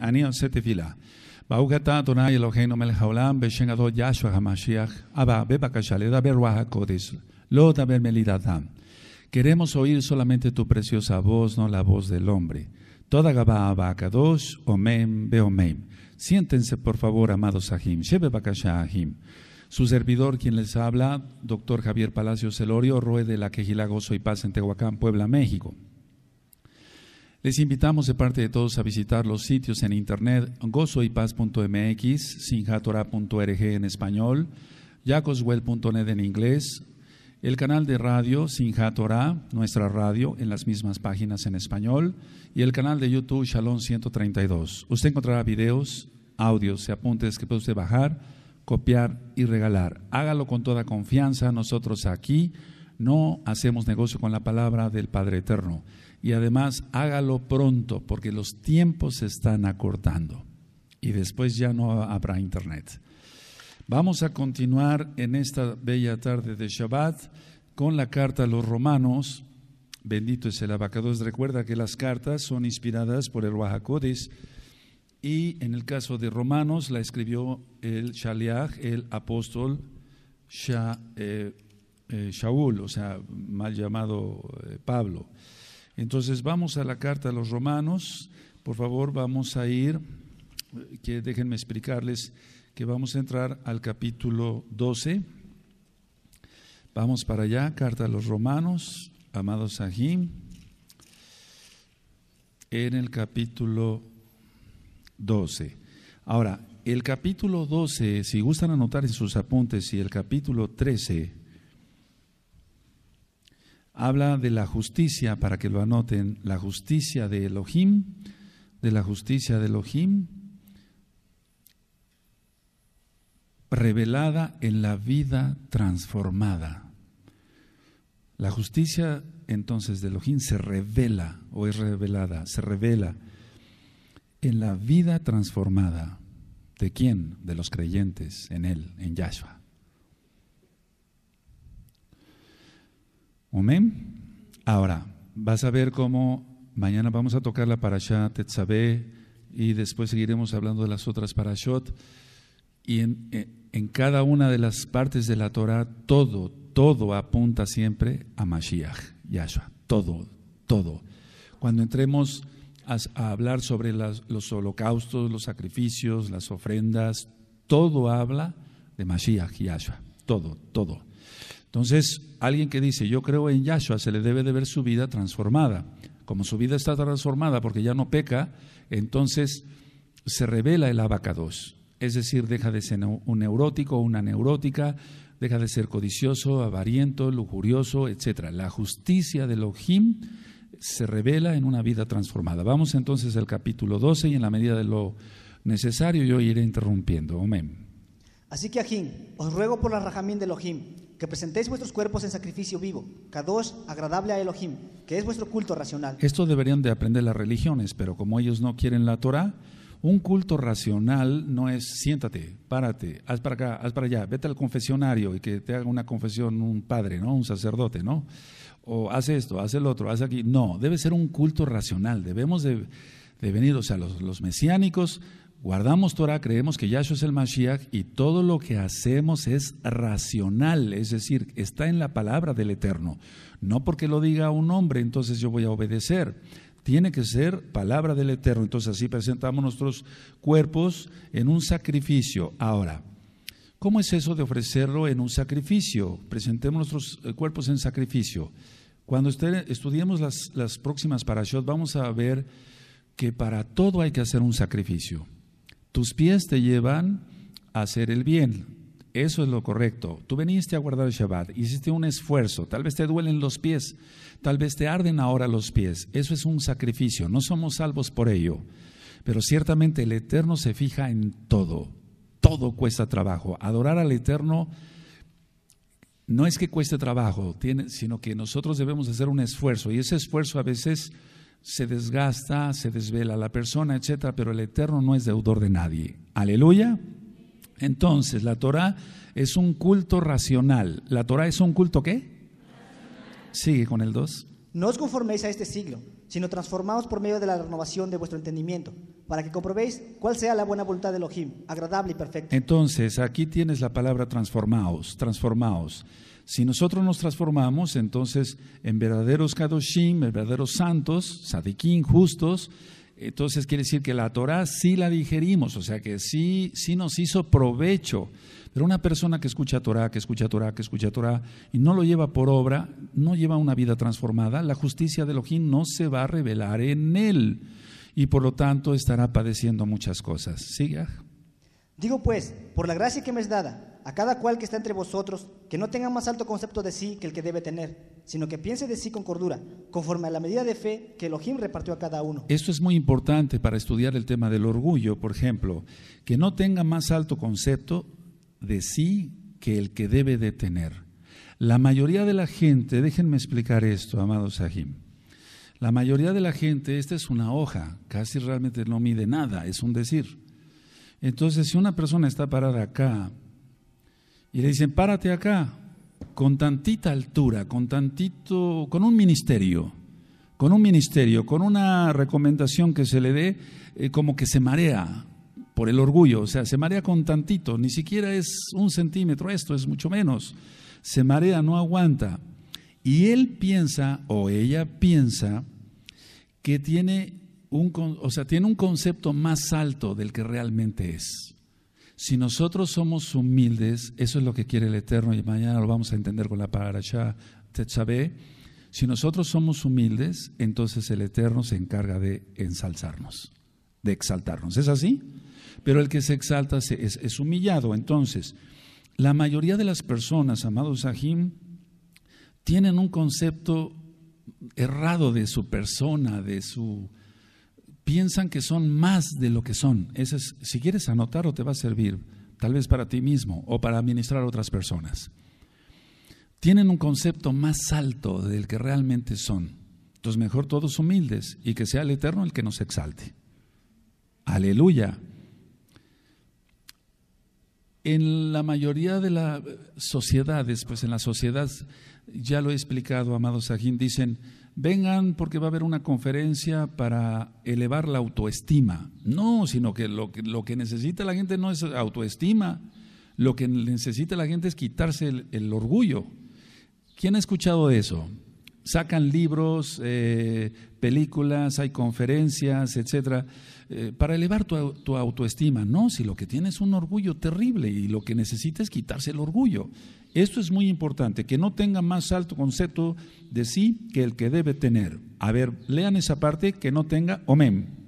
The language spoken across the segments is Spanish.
אני עושה תפילה. ברוך אתה אדוני אלוהינו מלך העולם בשם ישוע המשיח. אבא, בבקשה, Queremos oír solamente tu preciosa voz, no la voz del hombre. Toda Gababa Kadosh, Omen, Beomen. Siéntense, por favor, amados Ahim. Shebe Bakasha Su servidor, quien les habla, doctor Javier Palacios Celorio, Rue la Quejila Gozo y Paz en Tehuacán, Puebla, México. Les invitamos de parte de todos a visitar los sitios en internet gozoypaz.mx, sinjatora.org en español, yacoswell.net en inglés, el canal de radio Sinjatora, nuestra radio, en las mismas páginas en español, y el canal de YouTube Shalom 132. Usted encontrará videos, audios y apuntes que puede usted bajar, copiar y regalar. Hágalo con toda confianza. Nosotros aquí no hacemos negocio con la palabra del Padre Eterno y además hágalo pronto porque los tiempos se están acortando y después ya no habrá internet. Vamos a continuar en esta bella tarde de Shabbat con la carta a los romanos. Bendito es el abacados. Recuerda que las cartas son inspiradas por el Wahakodis y en el caso de Romanos la escribió el Shaliach, el apóstol Sha, eh, eh, Shaul, o sea, mal llamado eh, Pablo. Entonces vamos a la carta a los romanos. Por favor, vamos a ir, que déjenme explicarles que vamos a entrar al capítulo 12. Vamos para allá, carta a los romanos, amados Sahim, en el capítulo 12. Ahora, el capítulo 12, si gustan anotar en sus apuntes, y el capítulo 13 habla de la justicia, para que lo anoten, la justicia de Elohim, de la justicia de Elohim, revelada en la vida transformada. La justicia entonces de Elohim se revela o es revelada, se revela en la vida transformada. ¿De quién? De los creyentes en Él, en Yahshua. Amén. Ahora, vas a ver cómo mañana vamos a tocar la parashat Tetzabé y después seguiremos hablando de las otras parashot. Y en, cada una de las partes de la Torah, todo, todo apunta siempre a Mashiach, Yahshua. Todo, todo. Cuando entremos a, hablar sobre los holocaustos, los sacrificios, las ofrendas, todo habla de Mashiach, Yahshua. Todo, todo. Entonces, alguien que dice, yo creo en Yahshua, se le debe de ver su vida transformada. Como su vida está transformada porque ya no peca, entonces se revela el abacados. Es decir, deja de ser un neurótico o una neurótica, deja de ser codicioso, avariento, lujurioso, etc. La justicia del Elohim se revela en una vida transformada. Vamos entonces al capítulo 12 y en la medida de lo necesario yo iré interrumpiendo. Amén. Así que, Ajín, os ruego por la rajamín de Elohim que presentéis vuestros cuerpos en sacrificio vivo, kadosh, agradable a Elohim, que es vuestro culto racional. Esto deberían de aprender las religiones, pero como ellos no quieren la Torah, un culto racional no es siéntate, párate, haz para acá, haz para allá, vete al confesionario y que te haga una confesión un padre, ¿no? Un sacerdote, ¿no? O haz esto, haz el otro, haz aquí. No, debe ser un culto racional. Debemos de, venir, o sea, los mesiánicos Guardamos Torah, creemos que Yahshua es el Mashiach y todo lo que hacemos es racional, es decir, está en la palabra del Eterno. No porque lo diga un hombre, entonces yo voy a obedecer. Tiene que ser palabra del Eterno. Entonces así presentamos nuestros cuerpos en un sacrificio. Ahora, ¿cómo es eso de ofrecerlo en un sacrificio? Presentemos nuestros eh, cuerpos en sacrificio. Cuando estudiemos las, las próximas parashot, vamos a ver que para todo hay que hacer un sacrificio. Tus pies te llevan a hacer el bien. Eso es lo correcto. Tú veniste a guardar el Shabbat, hiciste un esfuerzo, tal vez te duelen los pies, tal vez te arden ahora los pies. Eso es un sacrificio, no somos salvos por ello. Pero ciertamente el Eterno se fija en todo, todo cuesta trabajo. Adorar al Eterno no es que cueste trabajo, sino que nosotros debemos hacer un esfuerzo y ese esfuerzo a veces se desgasta, se desvela la persona, etcétera, pero el Eterno no es deudor de nadie. Aleluya. Entonces, la Torah es un culto racional. ¿La Torah es un culto qué? Sigue con el 2. No os conforméis a este siglo, sino transformaos por medio de la renovación de vuestro entendimiento, para que comprobéis cuál sea la buena voluntad de Elohim, agradable y perfecta. Entonces, aquí tienes la palabra transformaos, transformaos. Si nosotros nos transformamos entonces en verdaderos kadoshim, verdaderos santos, sadikin, justos, entonces quiere decir que la Torah sí la digerimos, o sea que sí, sí nos hizo provecho. Pero una persona que escucha Torah, que escucha Torah, que escucha Torah y no lo lleva por obra, no lleva una vida transformada, la justicia de Elohim no se va a revelar en él y por lo tanto estará padeciendo muchas cosas. Siga. Digo pues, por la gracia que me es dada, a cada cual que está entre vosotros, que no tenga más alto concepto de sí que el que debe tener, sino que piense de sí con cordura, conforme a la medida de fe que Elohim repartió a cada uno. Esto es muy importante para estudiar el tema del orgullo, por ejemplo, que no tenga más alto concepto de sí que el que debe de tener. La mayoría de la gente, déjenme explicar esto, amado Sahim. La mayoría de la gente, esta es una hoja, casi realmente no mide nada, es un decir. Entonces, si una persona está parada acá y le dicen, párate acá, con tantita altura, con tantito, con un ministerio, con un ministerio, con una recomendación que se le dé, eh, como que se marea por el orgullo, o sea, se marea con tantito, ni siquiera es un centímetro, esto es mucho menos, se marea, no aguanta. Y él piensa, o ella piensa, que tiene un, o sea, tiene un concepto más alto del que realmente es. Si nosotros somos humildes, eso es lo que quiere el Eterno y mañana lo vamos a entender con la parasha Tetzabe. Si nosotros somos humildes, entonces el Eterno se encarga de ensalzarnos, de exaltarnos. ¿Es así? Pero el que se exalta se, es, humillado. Entonces, la mayoría de las personas, amados Sahim, tienen un concepto errado de su persona, de su piensan que son más de lo que son. Eso si quieres anotar o te va a servir, tal vez para ti mismo o para administrar a otras personas. Tienen un concepto más alto del que realmente son. Entonces, mejor todos humildes y que sea el Eterno el que nos exalte. Aleluya. En la mayoría de las sociedades, pues en la sociedad, ya lo he explicado, amados Sajín, dicen, vengan porque va a haber una conferencia para elevar la autoestima. No, sino que lo, que lo que, necesita la gente no es autoestima, lo que necesita la gente es quitarse el, orgullo. ¿Quién ha escuchado eso? Sacan libros, eh, películas, hay conferencias, etcétera, eh, para elevar tu, tu autoestima. No, si lo que tienes es un orgullo terrible y lo que necesitas es quitarse el orgullo. Esto es muy importante, que no tenga más alto concepto de sí que el que debe tener. A ver, lean esa parte, que no tenga omen.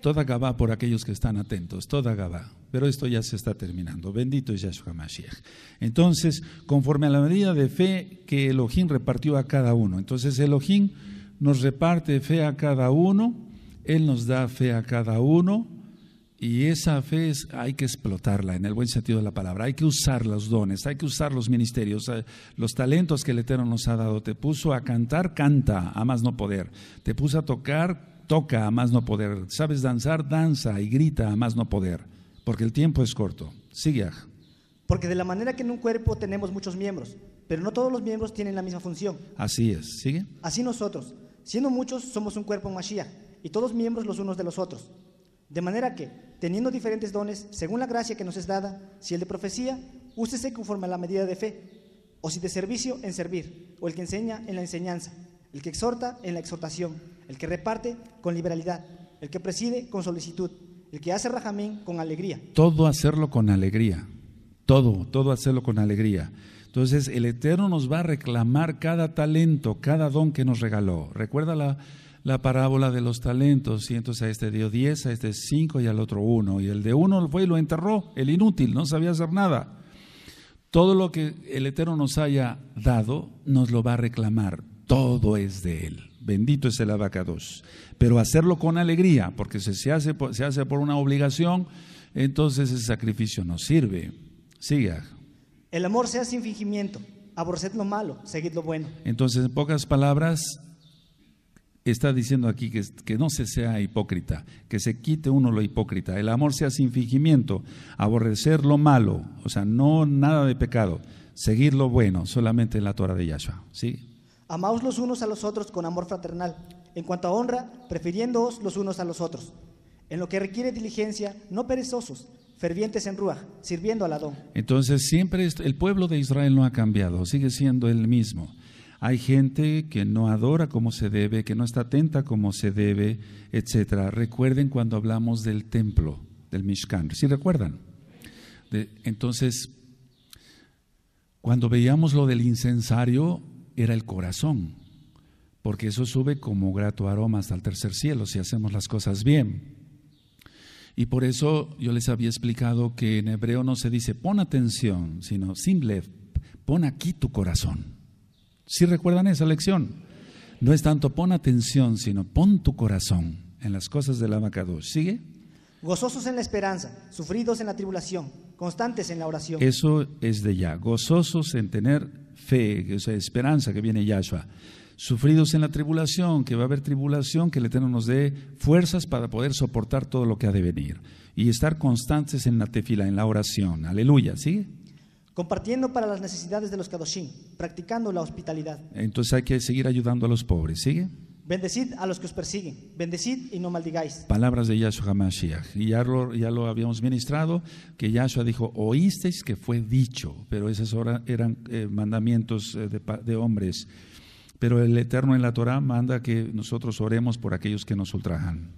Toda Gabá por aquellos que están atentos, toda Gabá. Pero esto ya se está terminando. Bendito es Yahshua Mashiach. Entonces, conforme a la medida de fe que Elohim repartió a cada uno. Entonces, Elohim nos reparte fe a cada uno, Él nos da fe a cada uno, y esa fe hay que explotarla en el buen sentido de la palabra. Hay que usar los dones, hay que usar los ministerios, eh, los talentos que el Eterno nos ha dado. Te puso a cantar, canta, a más no poder. Te puso a tocar, toca, a más no poder. Sabes danzar, danza y grita, a más no poder. Porque el tiempo es corto. Sigue. Porque de la manera que en un cuerpo tenemos muchos miembros, pero no todos los miembros tienen la misma función. Así es. Sigue. Así nosotros, siendo muchos, somos un cuerpo en Mashiach y todos miembros los unos de los otros. De manera que, teniendo diferentes dones, según la gracia que nos es dada, si el de profecía, úsese conforme a la medida de fe, o si de servicio, en servir, o el que enseña, en la enseñanza, el que exhorta, en la exhortación, el que reparte, con liberalidad, el que preside, con solicitud, el que hace rajamín, con alegría. Todo hacerlo con alegría, todo, todo hacerlo con alegría. Entonces el Eterno nos va a reclamar cada talento, cada don que nos regaló. Recuerda la la parábola de los talentos. Y entonces a este dio diez, a este cinco y al otro uno. Y el de uno fue y lo enterró, el inútil, no sabía hacer nada. Todo lo que el Eterno nos haya dado, nos lo va a reclamar. Todo es de Él. Bendito es el abacados. Pero hacerlo con alegría, porque si se hace, se hace por una obligación, entonces ese sacrificio no sirve. Siga. El amor sea sin fingimiento. Aborced lo malo, seguid lo bueno. Entonces, en pocas palabras, está diciendo aquí que, no se sea hipócrita, que se quite uno lo hipócrita. El amor sea sin fingimiento, aborrecer lo malo, o sea, no nada de pecado, seguir lo bueno, solamente la Torah de Yahshua. ¿sí? Amaos los unos a los otros con amor fraternal, en cuanto a honra, prefiriéndoos los unos a los otros. En lo que requiere diligencia, no perezosos, fervientes en Ruach, sirviendo al Adón. Entonces, siempre el pueblo de Israel no ha cambiado, sigue siendo el mismo hay gente que no adora como se debe, que no está atenta como se debe, etcétera, Recuerden cuando hablamos del templo, del Mishkan. si recuerdan? entonces, cuando veíamos lo del incensario, era el corazón, porque eso sube como grato aroma hasta el tercer cielo si hacemos las cosas bien. Y por eso yo les había explicado que en hebreo no se dice pon atención, sino simlev, pon aquí tu corazón. Si ¿Sí recuerdan esa lección? No es tanto pon atención, sino pon tu corazón en las cosas del dos. ¿Sigue? Gozosos en la esperanza, sufridos en la tribulación, constantes en la oración. Eso es de ya. Gozosos en tener fe, o sea, esperanza que viene Yahshua. Sufridos en la tribulación, que va a haber tribulación, que el Eterno nos dé fuerzas para poder soportar todo lo que ha de venir. Y estar constantes en la tefila, en la oración. Aleluya, ¿sigue? compartiendo para las necesidades de los Kadoshim, practicando la hospitalidad. Entonces hay que seguir ayudando a los pobres, ¿sigue? Bendecid a los que os persiguen, bendecid y no maldigáis. Palabras de Yahshua Hamashiach. Y ya lo, habíamos ministrado, que Yahshua dijo, oísteis que fue dicho, pero esas eran eh, mandamientos eh, de, de, hombres. Pero el Eterno en la Torah manda que nosotros oremos por aquellos que nos ultrajan.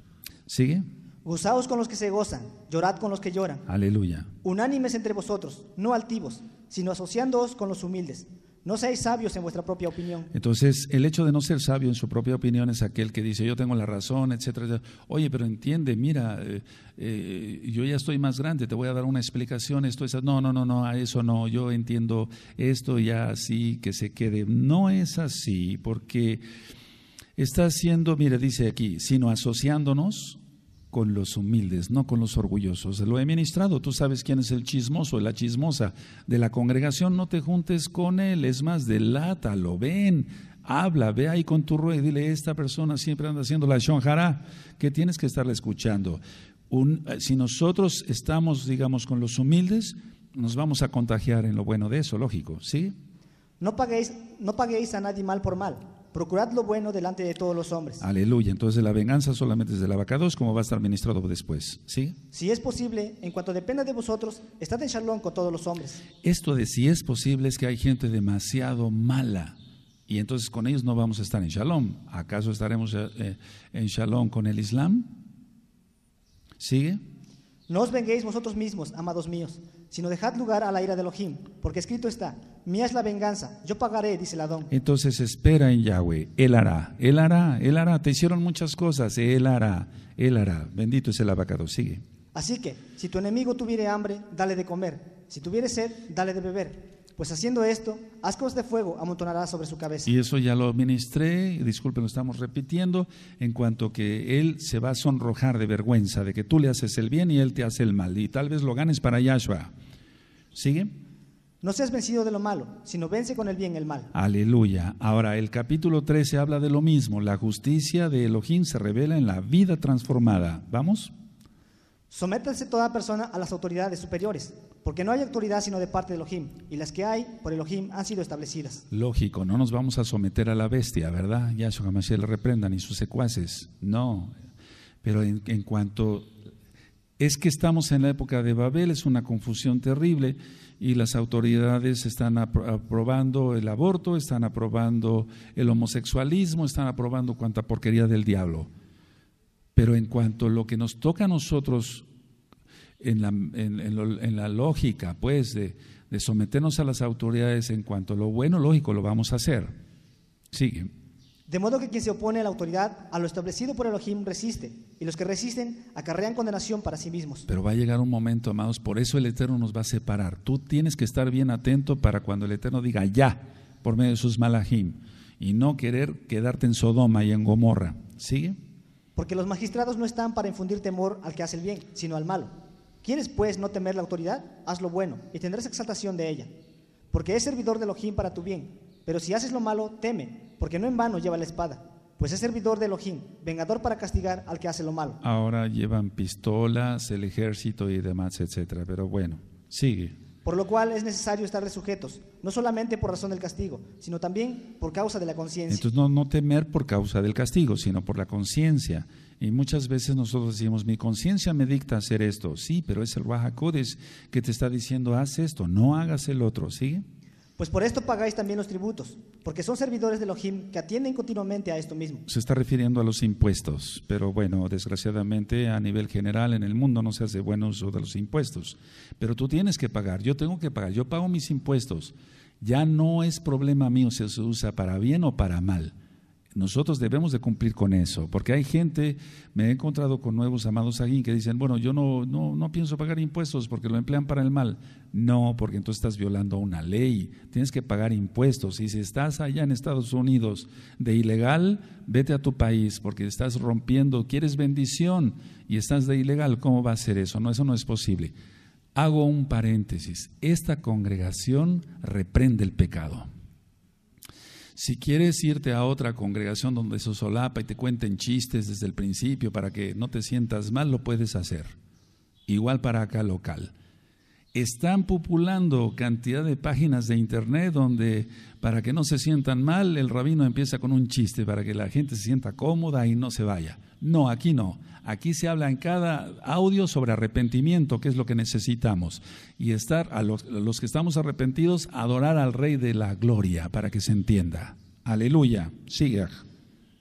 ¿Sigue? Gozaos con los que se gozan, llorad con los que lloran. Aleluya. Unánimes entre vosotros, no altivos, sino asociándoos con los humildes. No seáis sabios en vuestra propia opinión. Entonces, el hecho de no ser sabio en su propia opinión es aquel que dice, yo tengo la razón, etcétera. Oye, pero entiende, mira, eh, eh, yo ya estoy más grande, te voy a dar una explicación, esto es... No, no, no, no, a eso no, yo entiendo esto ya así, que se quede. No es así, porque está haciendo, mira, dice aquí, sino asociándonos con los humildes, no con los orgullosos. Lo he ministrado, tú sabes quién es el chismoso, la chismosa de la congregación, no te juntes con él, es más, Lo ven, habla, ve ahí con tu rueda y dile, esta persona siempre anda haciendo la shonjara, que tienes que estarla escuchando. Eh, si nosotros estamos, digamos, con los humildes, nos vamos a contagiar en lo bueno de eso, lógico, ¿sí? No paguéis, no paguéis a nadie mal por mal procurad lo bueno delante de todos los hombres. Aleluya. Entonces la venganza solamente es de la vaca 2, como va a estar ministrado después. ¿Sí? Si es posible, en cuanto dependa de vosotros, estad en shalom con todos los hombres. Esto de si es posible es que hay gente demasiado mala. Y entonces con ellos no vamos a estar en shalom. ¿Acaso estaremos eh, eh, en shalom con el Islam? ¿Sigue? No os venguéis vosotros mismos, amados míos sino dejad lugar a la ira de Elohim, porque escrito está, mía es la venganza, yo pagaré, dice el Adón. Entonces espera en Yahweh, Él hará, Él hará, Él hará, te hicieron muchas cosas, Él hará, Él hará, bendito es el abacado, sigue. Así que, si tu enemigo tuviere hambre, dale de comer, si tuviere sed, dale de beber, pues haciendo esto, ascos de este fuego amontonará sobre su cabeza. Y eso ya lo ministré, disculpen, lo estamos repitiendo, en cuanto que él se va a sonrojar de vergüenza de que tú le haces el bien y él te hace el mal, y tal vez lo ganes para Yahshua. ¿Sigue? No seas vencido de lo malo, sino vence con el bien el mal. Aleluya. Ahora, el capítulo 13 habla de lo mismo. La justicia de Elohim se revela en la vida transformada. ¿Vamos? Sométanse toda persona a las autoridades superiores, porque no hay autoridad sino de parte de Elohim, y las que hay por Elohim han sido establecidas. Lógico, no nos vamos a someter a la bestia, ¿verdad? Ya su se le reprendan y sus secuaces. No, pero en, en cuanto es que estamos en la época de Babel, es una confusión terrible y las autoridades están aprobando el aborto, están aprobando el homosexualismo, están aprobando cuanta porquería del diablo. Pero en cuanto a lo que nos toca a nosotros en la, en, en la lógica, pues, de, someternos a las autoridades en cuanto a lo bueno, lógico, lo vamos a hacer. Sigue. De modo que quien se opone a la autoridad, a lo establecido por Elohim, resiste, y los que resisten acarrean condenación para sí mismos. Pero va a llegar un momento, amados, por eso el Eterno nos va a separar. Tú tienes que estar bien atento para cuando el Eterno diga ya, por medio de sus malajim, y no querer quedarte en Sodoma y en Gomorra. ¿Sigue? Porque los magistrados no están para infundir temor al que hace el bien, sino al malo. ¿Quieres pues no temer la autoridad? Haz lo bueno y tendrás exaltación de ella, porque es servidor de Elohim para tu bien. Pero si haces lo malo, teme, porque no en vano lleva la espada, pues es servidor de Elohim, vengador para castigar al que hace lo malo. Ahora llevan pistolas, el ejército y demás, etcétera. Pero bueno, sigue. Por lo cual es necesario estar de sujetos, no solamente por razón del castigo, sino también por causa de la conciencia. Entonces no, no temer por causa del castigo, sino por la conciencia. Y muchas veces nosotros decimos, mi conciencia me dicta hacer esto. Sí, pero es el Raja que te está diciendo, haz esto, no hagas el otro. sí Pues por esto pagáis también los tributos, porque son servidores de OJIM que atienden continuamente a esto mismo. Se está refiriendo a los impuestos, pero bueno, desgraciadamente a nivel general en el mundo no se hace buen uso de los impuestos. Pero tú tienes que pagar, yo tengo que pagar, yo pago mis impuestos. Ya no es problema mío si se usa para bien o para mal. Nosotros debemos de cumplir con eso, porque hay gente, me he encontrado con nuevos amados aquí que dicen, bueno, yo no, pienso pagar impuestos porque lo emplean para el mal. No, porque entonces estás violando una ley, tienes que pagar impuestos. Y si estás allá en Estados Unidos de ilegal, vete a tu país, porque estás rompiendo, quieres bendición y estás de ilegal, ¿cómo va a ser eso? No, eso no es posible. Hago un paréntesis, esta congregación reprende el pecado. Si quieres irte a otra congregación donde se solapa y te cuenten chistes desde el principio para que no te sientas mal, lo puedes hacer. Igual para acá local. Están populando cantidad de páginas de internet donde para que no se sientan mal, el rabino empieza con un chiste para que la gente se sienta cómoda y no se vaya. No, aquí no. Aquí se habla en cada audio sobre arrepentimiento, que es lo que necesitamos. Y estar a los, que estamos arrepentidos, adorar al Rey de la Gloria, para que se entienda. Aleluya. Siga.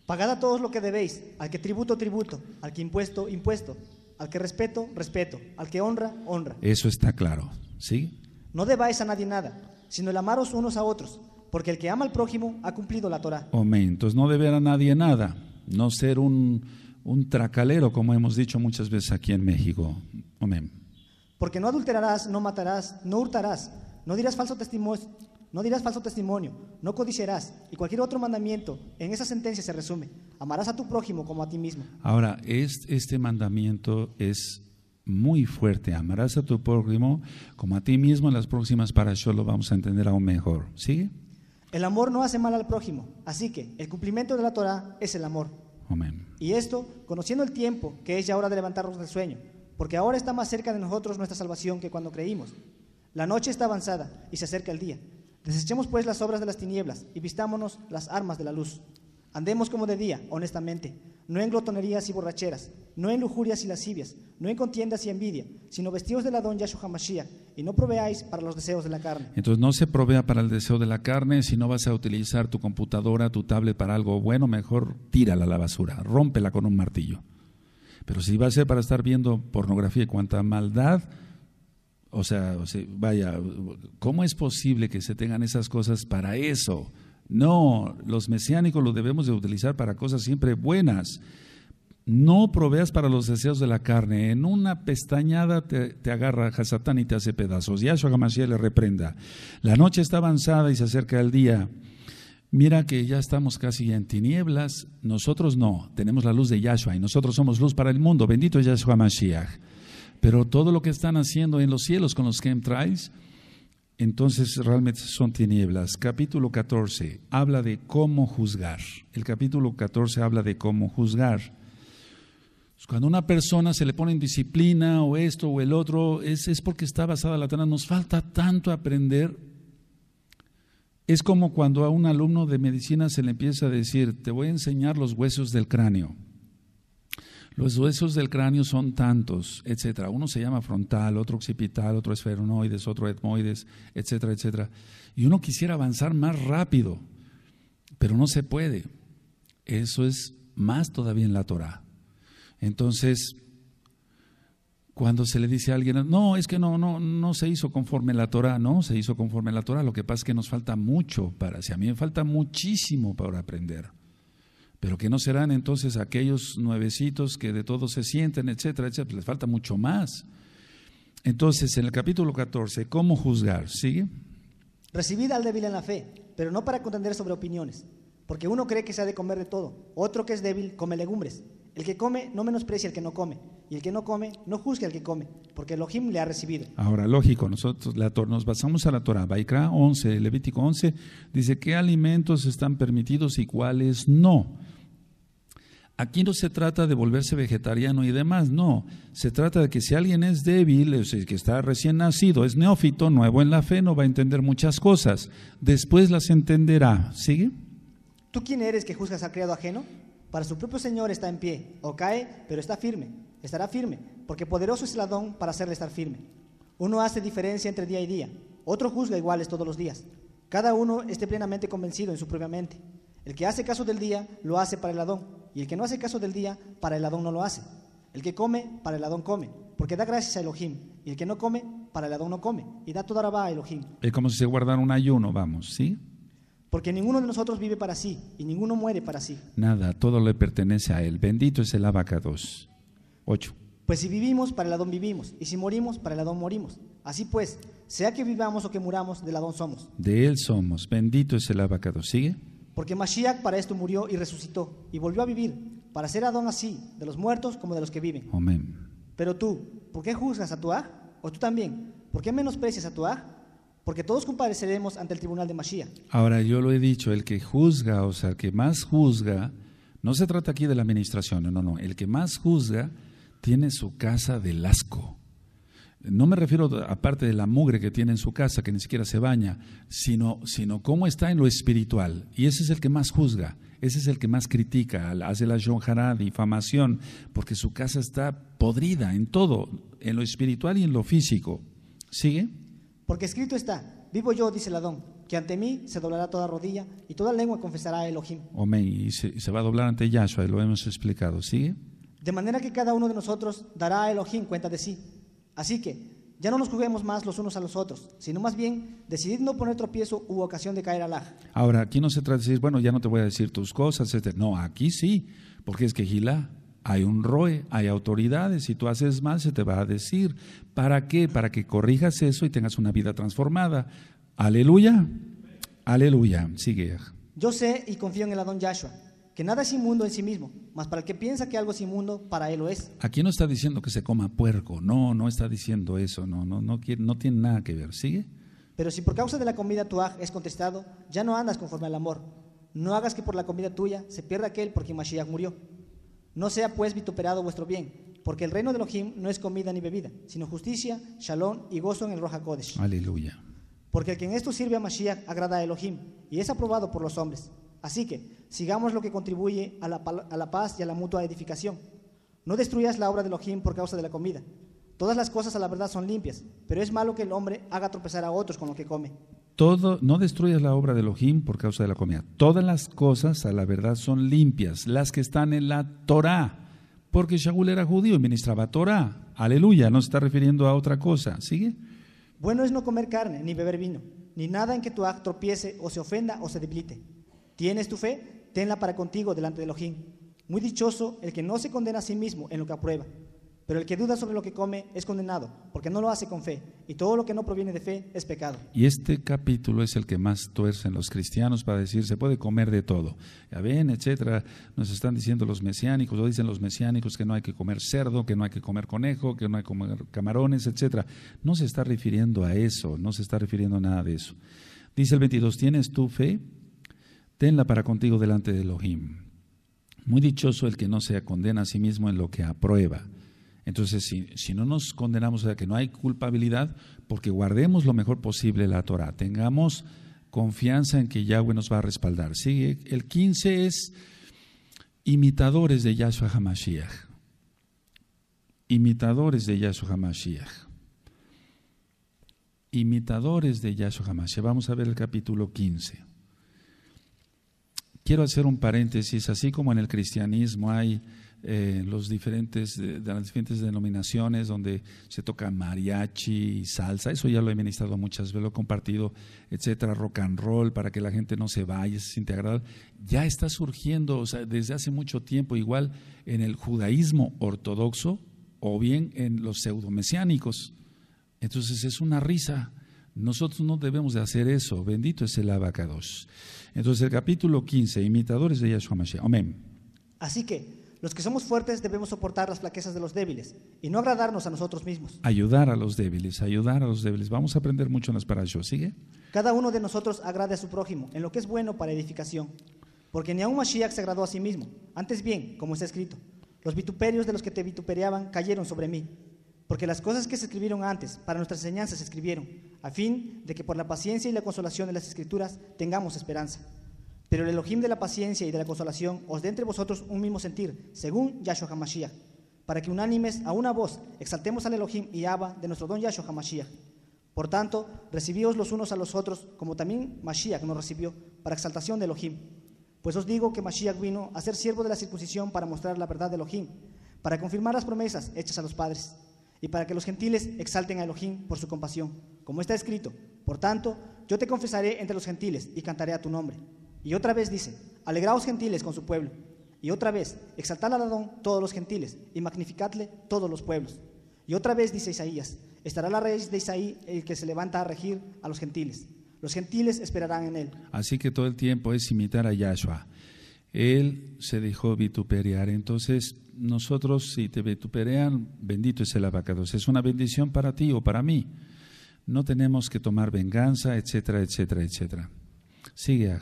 Pagad a todos lo que debéis, al que tributo, tributo, al que impuesto, impuesto, al que respeto, respeto, al que honra, honra. Eso está claro, ¿sí? No debáis a nadie nada, sino el amaros unos a otros, porque el que ama al prójimo ha cumplido la Torah. Amén. Entonces no deber a nadie nada, no ser un un tracalero, como hemos dicho muchas veces aquí en México. Amén. Porque no adulterarás, no matarás, no hurtarás, no dirás falso testimonio, no dirás falso testimonio, no codiciarás y cualquier otro mandamiento en esa sentencia se resume. Amarás a tu prójimo como a ti mismo. Ahora, este, mandamiento es muy fuerte. Amarás a tu prójimo como a ti mismo. En las próximas para lo vamos a entender aún mejor. ¿Sigue? El amor no hace mal al prójimo, así que el cumplimiento de la Torah es el amor. Y esto, conociendo el tiempo, que es ya hora de levantarnos del sueño, porque ahora está más cerca de nosotros nuestra salvación que cuando creímos. La noche está avanzada y se acerca el día. Desechemos pues las obras de las tinieblas y vistámonos las armas de la luz. Andemos como de día, honestamente no en glotonerías y borracheras, no en lujurias y lascivias, no en contiendas y envidia, sino vestidos de la don Yahshua y no proveáis para los deseos de la carne. Entonces no se provea para el deseo de la carne, si no vas a utilizar tu computadora, tu tablet para algo bueno, mejor tírala a la basura, rómpela con un martillo. Pero si va a ser para estar viendo pornografía y cuánta maldad, o sea, vaya, ¿cómo es posible que se tengan esas cosas para eso? No, los mesiánicos lo debemos de utilizar para cosas siempre buenas. No proveas para los deseos de la carne. En una pestañada te, agarra Hasatán y te hace pedazos. Yahshua Hamashiach le reprenda. La noche está avanzada y se acerca el día. Mira que ya estamos casi en tinieblas. Nosotros no. Tenemos la luz de Yashua y nosotros somos luz para el mundo. Bendito Yahshua Mashiach. Pero todo lo que están haciendo en los cielos con los chemtrails, entonces realmente son tinieblas. Capítulo 14 habla de cómo juzgar. El capítulo 14 habla de cómo juzgar. Cuando una persona se le pone en disciplina o esto o el otro, es, porque está basada la Torah. Nos falta tanto aprender. Es como cuando a un alumno de medicina se le empieza a decir, te voy a enseñar los huesos del cráneo. Los huesos del cráneo son tantos, etcétera. Uno se llama frontal, otro occipital, otro esferonoides, otro etmoides, etcétera, etcétera. Y uno quisiera avanzar más rápido, pero no se puede. Eso es más todavía en la Torah. Entonces, cuando se le dice a alguien, no, es que no, no, no se hizo conforme la Torah, no, se hizo conforme la Torah, lo que pasa es que nos falta mucho para, si a mí me falta muchísimo para aprender. Pero que no serán entonces aquellos nuevecitos que de todo se sienten, etcétera, etcétera. Pues les falta mucho más. Entonces, en el capítulo 14, ¿cómo juzgar? ¿Sigue? Recibida al débil en la fe, pero no para contender sobre opiniones, porque uno cree que se ha de comer de todo, otro que es débil come legumbres. El que come no menosprecia al que no come, y el que no come no juzgue al que come, porque el ojim le ha recibido. Ahora, lógico, nosotros la nos basamos a la Torah, Baikra 11, Levítico 11, dice qué alimentos están permitidos y cuáles no. Aquí no se trata de volverse vegetariano y demás, no. Se trata de que si alguien es débil, es decir, que está recién nacido, es neófito, nuevo en la fe, no va a entender muchas cosas. Después las entenderá. ¿Sigue? ¿Tú quién eres que juzgas al criado ajeno? Para su propio Señor está en pie, o cae, pero está firme, estará firme, porque poderoso es el Adón para hacerle estar firme. Uno hace diferencia entre día y día, otro juzga iguales todos los días. Cada uno esté plenamente convencido en su propia mente. El que hace caso del día, lo hace para el Adón y el que no hace caso del día, para el Adón no lo hace. El que come, para el Adón come. Porque da gracias a Elohim. Y el que no come, para el Adón no come. Y da toda rabá a Elohim. Es como si se guardara un ayuno, vamos, ¿sí? Porque ninguno de nosotros vive para sí y ninguno muere para sí. Nada, todo le pertenece a Él. Bendito es el abacados. 8. Pues si vivimos, para el Adón vivimos. Y si morimos, para el Adón morimos. Así pues, sea que vivamos o que muramos, del Adón somos. De Él somos. Bendito es el abacados. ¿Sigue? Porque Mashiach para esto murió y resucitó y volvió a vivir para ser Adón así, de los muertos como de los que viven. Amén. Pero tú, ¿por qué juzgas a tu O tú también, ¿por qué menosprecias a tu Porque todos compareceremos ante el tribunal de Mashiach. Ahora, yo lo he dicho, el que juzga, o sea, el que más juzga, no se trata aquí de la administración, no, no, el que más juzga tiene su casa del asco. No me refiero a parte de la mugre que tiene en su casa, que ni siquiera se baña, sino, sino cómo está en lo espiritual. Y ese es el que más juzga, ese es el que más critica, hace la jonjara, difamación, porque su casa está podrida en todo, en lo espiritual y en lo físico. ¿Sigue? Porque escrito está, vivo yo, dice Ladón, que ante mí se doblará toda rodilla y toda lengua confesará a Elohim. Amén, y se, va a doblar ante Yahshua, y lo hemos explicado. ¿Sigue? De manera que cada uno de nosotros dará a Elohim cuenta de sí Así que ya no nos juguemos más los unos a los otros, sino más bien decidid no poner tropiezo u ocasión de caer al aj. Ahora, aquí no se trata de decir, bueno, ya no te voy a decir tus cosas, este, no, aquí sí, porque es que gila, hay un ROE, hay autoridades, si tú haces mal se te va a decir. ¿Para qué? Para que corrijas eso y tengas una vida transformada. Aleluya, aleluya, sigue. Yo sé y confío en el Adón Yahshua que nada es inmundo en sí mismo, mas para el que piensa que algo es inmundo, para él lo es. Aquí no está diciendo que se coma puerco, no, no está diciendo eso, no, no, no, tiene nada que ver, ¿sigue? Pero si por causa de la comida tu es contestado, ya no andas conforme al amor, no hagas que por la comida tuya se pierda aquel por quien Mashiach murió. No sea pues vituperado vuestro bien, porque el reino de Elohim no es comida ni bebida, sino justicia, shalom y gozo en el Roja Kodesh. Aleluya. Porque el que en esto sirve a Mashiach agrada a Elohim y es aprobado por los hombres. Así que sigamos lo que contribuye a la, paz y a la mutua edificación. No destruyas la obra de Elohim por causa de la comida. Todas las cosas a la verdad son limpias, pero es malo que el hombre haga tropezar a otros con lo que come. Todo, no destruyas la obra de Elohim por causa de la comida. Todas las cosas a la verdad son limpias, las que están en la Torá, porque Shagul era judío y ministraba Torá. Aleluya, no se está refiriendo a otra cosa. ¿Sigue? Bueno es no comer carne, ni beber vino, ni nada en que tu acto tropiece o se ofenda o se debilite ¿Tienes tu fe? Tenla para contigo delante de ojín. Muy dichoso el que no se condena a sí mismo en lo que aprueba. Pero el que duda sobre lo que come es condenado, porque no lo hace con fe, y todo lo que no proviene de fe es pecado. Y este capítulo es el que más tuercen los cristianos para decir se puede comer de todo. Ya ven, etcétera, nos están diciendo los mesiánicos, o dicen los mesiánicos que no hay que comer cerdo, que no hay que comer conejo, que no hay que comer camarones, etcétera. No se está refiriendo a eso, no se está refiriendo a nada de eso. Dice el 22, ¿tienes tu fe? tenla para contigo delante de Elohim. Muy dichoso el que no se condena a sí mismo en lo que aprueba. Entonces, si, no nos condenamos a que no hay culpabilidad, porque guardemos lo mejor posible la Torah, tengamos confianza en que Yahweh nos va a respaldar. Sigue, el 15 es imitadores de Yahshua HaMashiach. Imitadores de Yahshua HaMashiach. Imitadores de Yahshua HaMashiach. Vamos a ver el capítulo 15. Quiero hacer un paréntesis, así como en el cristianismo hay eh, los diferentes, eh, de, las diferentes denominaciones donde se toca mariachi salsa, eso ya lo he ministrado muchas veces, lo he compartido, etcétera, rock and roll, para que la gente no se vaya, se siente Ya está surgiendo, o desde hace mucho tiempo, igual en el judaísmo ortodoxo o bien en los pseudomesiánicos. Entonces es una risa nosotros no debemos de hacer eso. Bendito es el abacados. Entonces el capítulo 15, imitadores de Yahshua Mashiach. Amén. Así que los que somos fuertes debemos soportar las flaquezas de los débiles y no agradarnos a nosotros mismos. Ayudar a los débiles, ayudar a los débiles. Vamos a aprender mucho en las parábolas. ¿Sigue? Cada uno de nosotros agrade a su prójimo en lo que es bueno para edificación. Porque ni aun Mashiach se agradó a sí mismo. Antes bien, como está escrito, los vituperios de los que te vituperaban cayeron sobre mí. Porque las cosas que se escribieron antes, para nuestra enseñanza, se escribieron, a fin de que por la paciencia y la consolación de las Escrituras tengamos esperanza. Pero el Elohim de la paciencia y de la consolación os dé entre vosotros un mismo sentir, según Yahshua HaMashiach, para que unánimes a una voz exaltemos al Elohim y Abba de nuestro don Yahshua HaMashiach. Por tanto, recibíos los unos a los otros, como también Mashiach nos recibió, para exaltación de Elohim. Pues os digo que Mashiach vino a ser siervo de la circuncisión para mostrar la verdad de Elohim, para confirmar las promesas hechas a los padres y para que los gentiles exalten a Elohim por su compasión, como está escrito. Por tanto, yo te confesaré entre los gentiles y cantaré a tu nombre. Y otra vez dice, alegraos gentiles con su pueblo. Y otra vez, exaltad a Adón todos los gentiles y magnificadle todos los pueblos. Y otra vez dice Isaías, estará la raíz de Isaí el que se levanta a regir a los gentiles. Los gentiles esperarán en él. Así que todo el tiempo es imitar a Yahshua. Él se dejó vituperiar. Entonces, nosotros si te vituperean, bendito es el abacado. Es una bendición para ti o para mí. No tenemos que tomar venganza, etcétera, etcétera, etcétera. Sigue. Aj.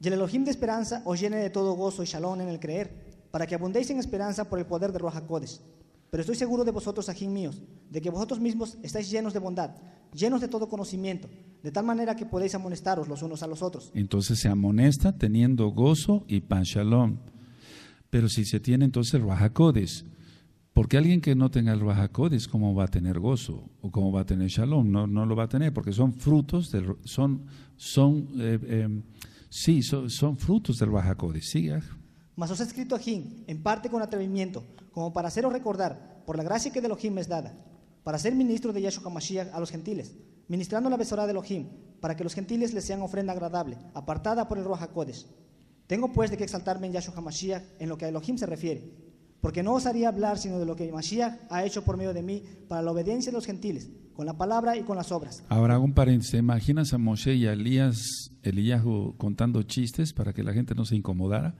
Y el Elohim de esperanza os llene de todo gozo y shalom en el creer, para que abundéis en esperanza por el poder de Roja Pero estoy seguro de vosotros, ajín míos, de que vosotros mismos estáis llenos de bondad, llenos de todo conocimiento, de tal manera que podéis amonestaros los unos a los otros. Entonces se amonesta teniendo gozo y pan shalom. Pero si se tiene entonces Ruajacodes, porque alguien que no tenga el Ruajacodes, ¿cómo va a tener gozo? ¿O cómo va a tener shalom? No, no lo va a tener, porque son frutos, del, son, son, eh, em, sí, son, frutos del Ruajacodes. ¿sí? Ah. Mas os escrito a Jim, en parte con atrevimiento, como para haceros recordar, por la gracia que de Jim es dada, para ser ministro de Yeshua Mashiach a los gentiles, ministrando la besora de Jim para que los gentiles les sean ofrenda agradable, apartada por el Ruajacodes tengo pues de qué exaltarme en Yahshua Mashiach en lo que a Elohim se refiere, porque no osaría hablar sino de lo que Mashiach ha hecho por medio de mí para la obediencia de los gentiles, con la palabra y con las obras. Ahora un paréntesis, imaginas a Moshe y a Elías, Elías contando chistes para que la gente no se incomodara.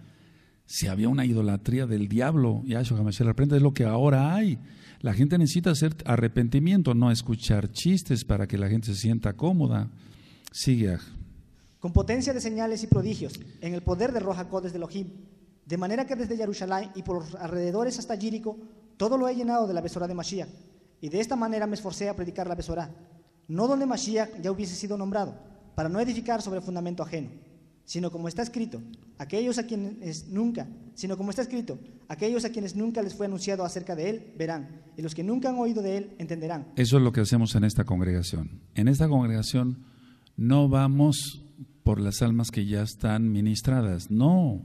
Si había una idolatría del diablo, Yahshua Mashiach reprende, es lo que ahora hay. La gente necesita hacer arrepentimiento, no escuchar chistes para que la gente se sienta cómoda. Sigue con potencia de señales y prodigios, en el poder de Roja de lohim de manera que desde Jerusalén y por los alrededores hasta Yírico, todo lo he llenado de la besorá de Mashiach, y de esta manera me esforcé a predicar la besorá, no donde Mashiach ya hubiese sido nombrado, para no edificar sobre fundamento ajeno, sino como está escrito, aquellos a quienes nunca, sino como está escrito, aquellos a quienes nunca les fue anunciado acerca de él verán, y los que nunca han oído de él entenderán. Eso es lo que hacemos en esta congregación. En esta congregación no vamos por las almas que ya están ministradas. No,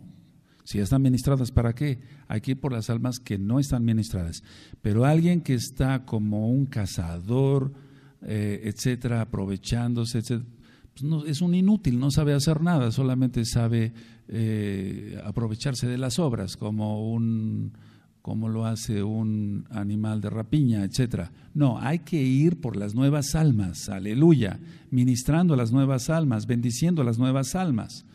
si ya están ministradas, ¿para qué? Aquí por las almas que no están ministradas. Pero alguien que está como un cazador, eh, etcétera, aprovechándose, etcétera, pues no, es un inútil, no sabe hacer nada, solamente sabe eh, aprovecharse de las obras como un como lo hace un animal de rapiña, etcétera. No, hay que ir por las nuevas almas, aleluya, ministrando a las nuevas almas, bendiciendo a las nuevas almas.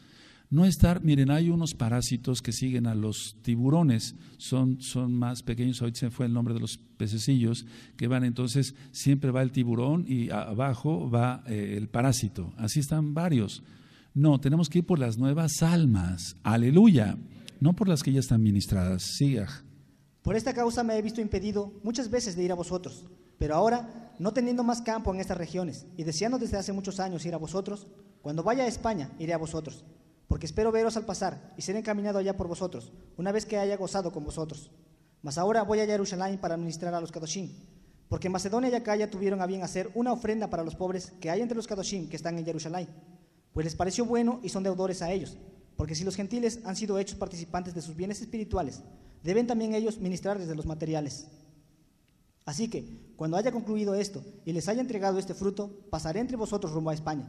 No estar, miren, hay unos parásitos que siguen a los tiburones, son, más pequeños, hoy se fue el nombre de los pececillos, que van entonces, siempre va el tiburón y abajo va eh, el parásito. Así están varios. No, tenemos que ir por las nuevas almas, aleluya, no por las que ya están ministradas. Siga. Por esta causa me he visto impedido muchas veces de ir a vosotros, pero ahora, no teniendo más campo en estas regiones y deseando desde hace muchos años ir a vosotros, cuando vaya a España iré a vosotros, porque espero veros al pasar y ser encaminado allá por vosotros, una vez que haya gozado con vosotros. Mas ahora voy a Jerusalén para ministrar a los Kadoshim, porque Macedonia y Acaya tuvieron a bien hacer una ofrenda para los pobres que hay entre los Kadoshim que están en Jerusalén, pues les pareció bueno y son deudores a ellos, porque si los gentiles han sido hechos participantes de sus bienes espirituales, deben también ellos ministrar desde los materiales. Así que, cuando haya concluido esto y les haya entregado este fruto, pasaré entre vosotros rumbo a España.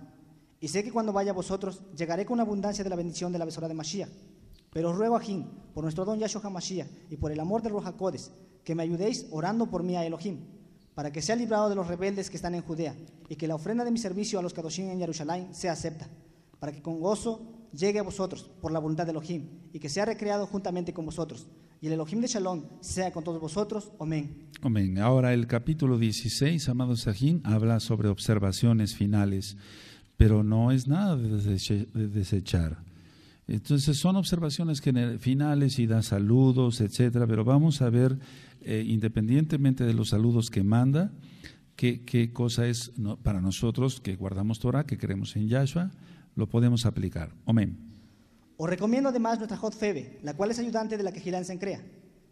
Y sé que cuando vaya a vosotros, llegaré con abundancia de la bendición de la besora de Mashiach. Pero ruego a Jim, por nuestro don Yahshua Mashiach y por el amor de los Jacodes, que me ayudéis orando por mí a Elohim, para que sea librado de los rebeldes que están en Judea, y que la ofrenda de mi servicio a los Kadoshim en Jerusalén sea acepta, para que con gozo llegue a vosotros por la voluntad de Elohim, y que sea recreado juntamente con vosotros, y el Elohim de Shalom sea con todos vosotros. Amén. Amén. Ahora el capítulo 16, amado Sajín, habla sobre observaciones finales, pero no es nada de desechar. Entonces son observaciones finales y da saludos, etcétera, pero vamos a ver, eh, independientemente de los saludos que manda, qué, cosa es para nosotros que guardamos Torah, que creemos en Yahshua, lo podemos aplicar. Amén. Os recomiendo además nuestra Hot Febe, la cual es ayudante de la que en crea.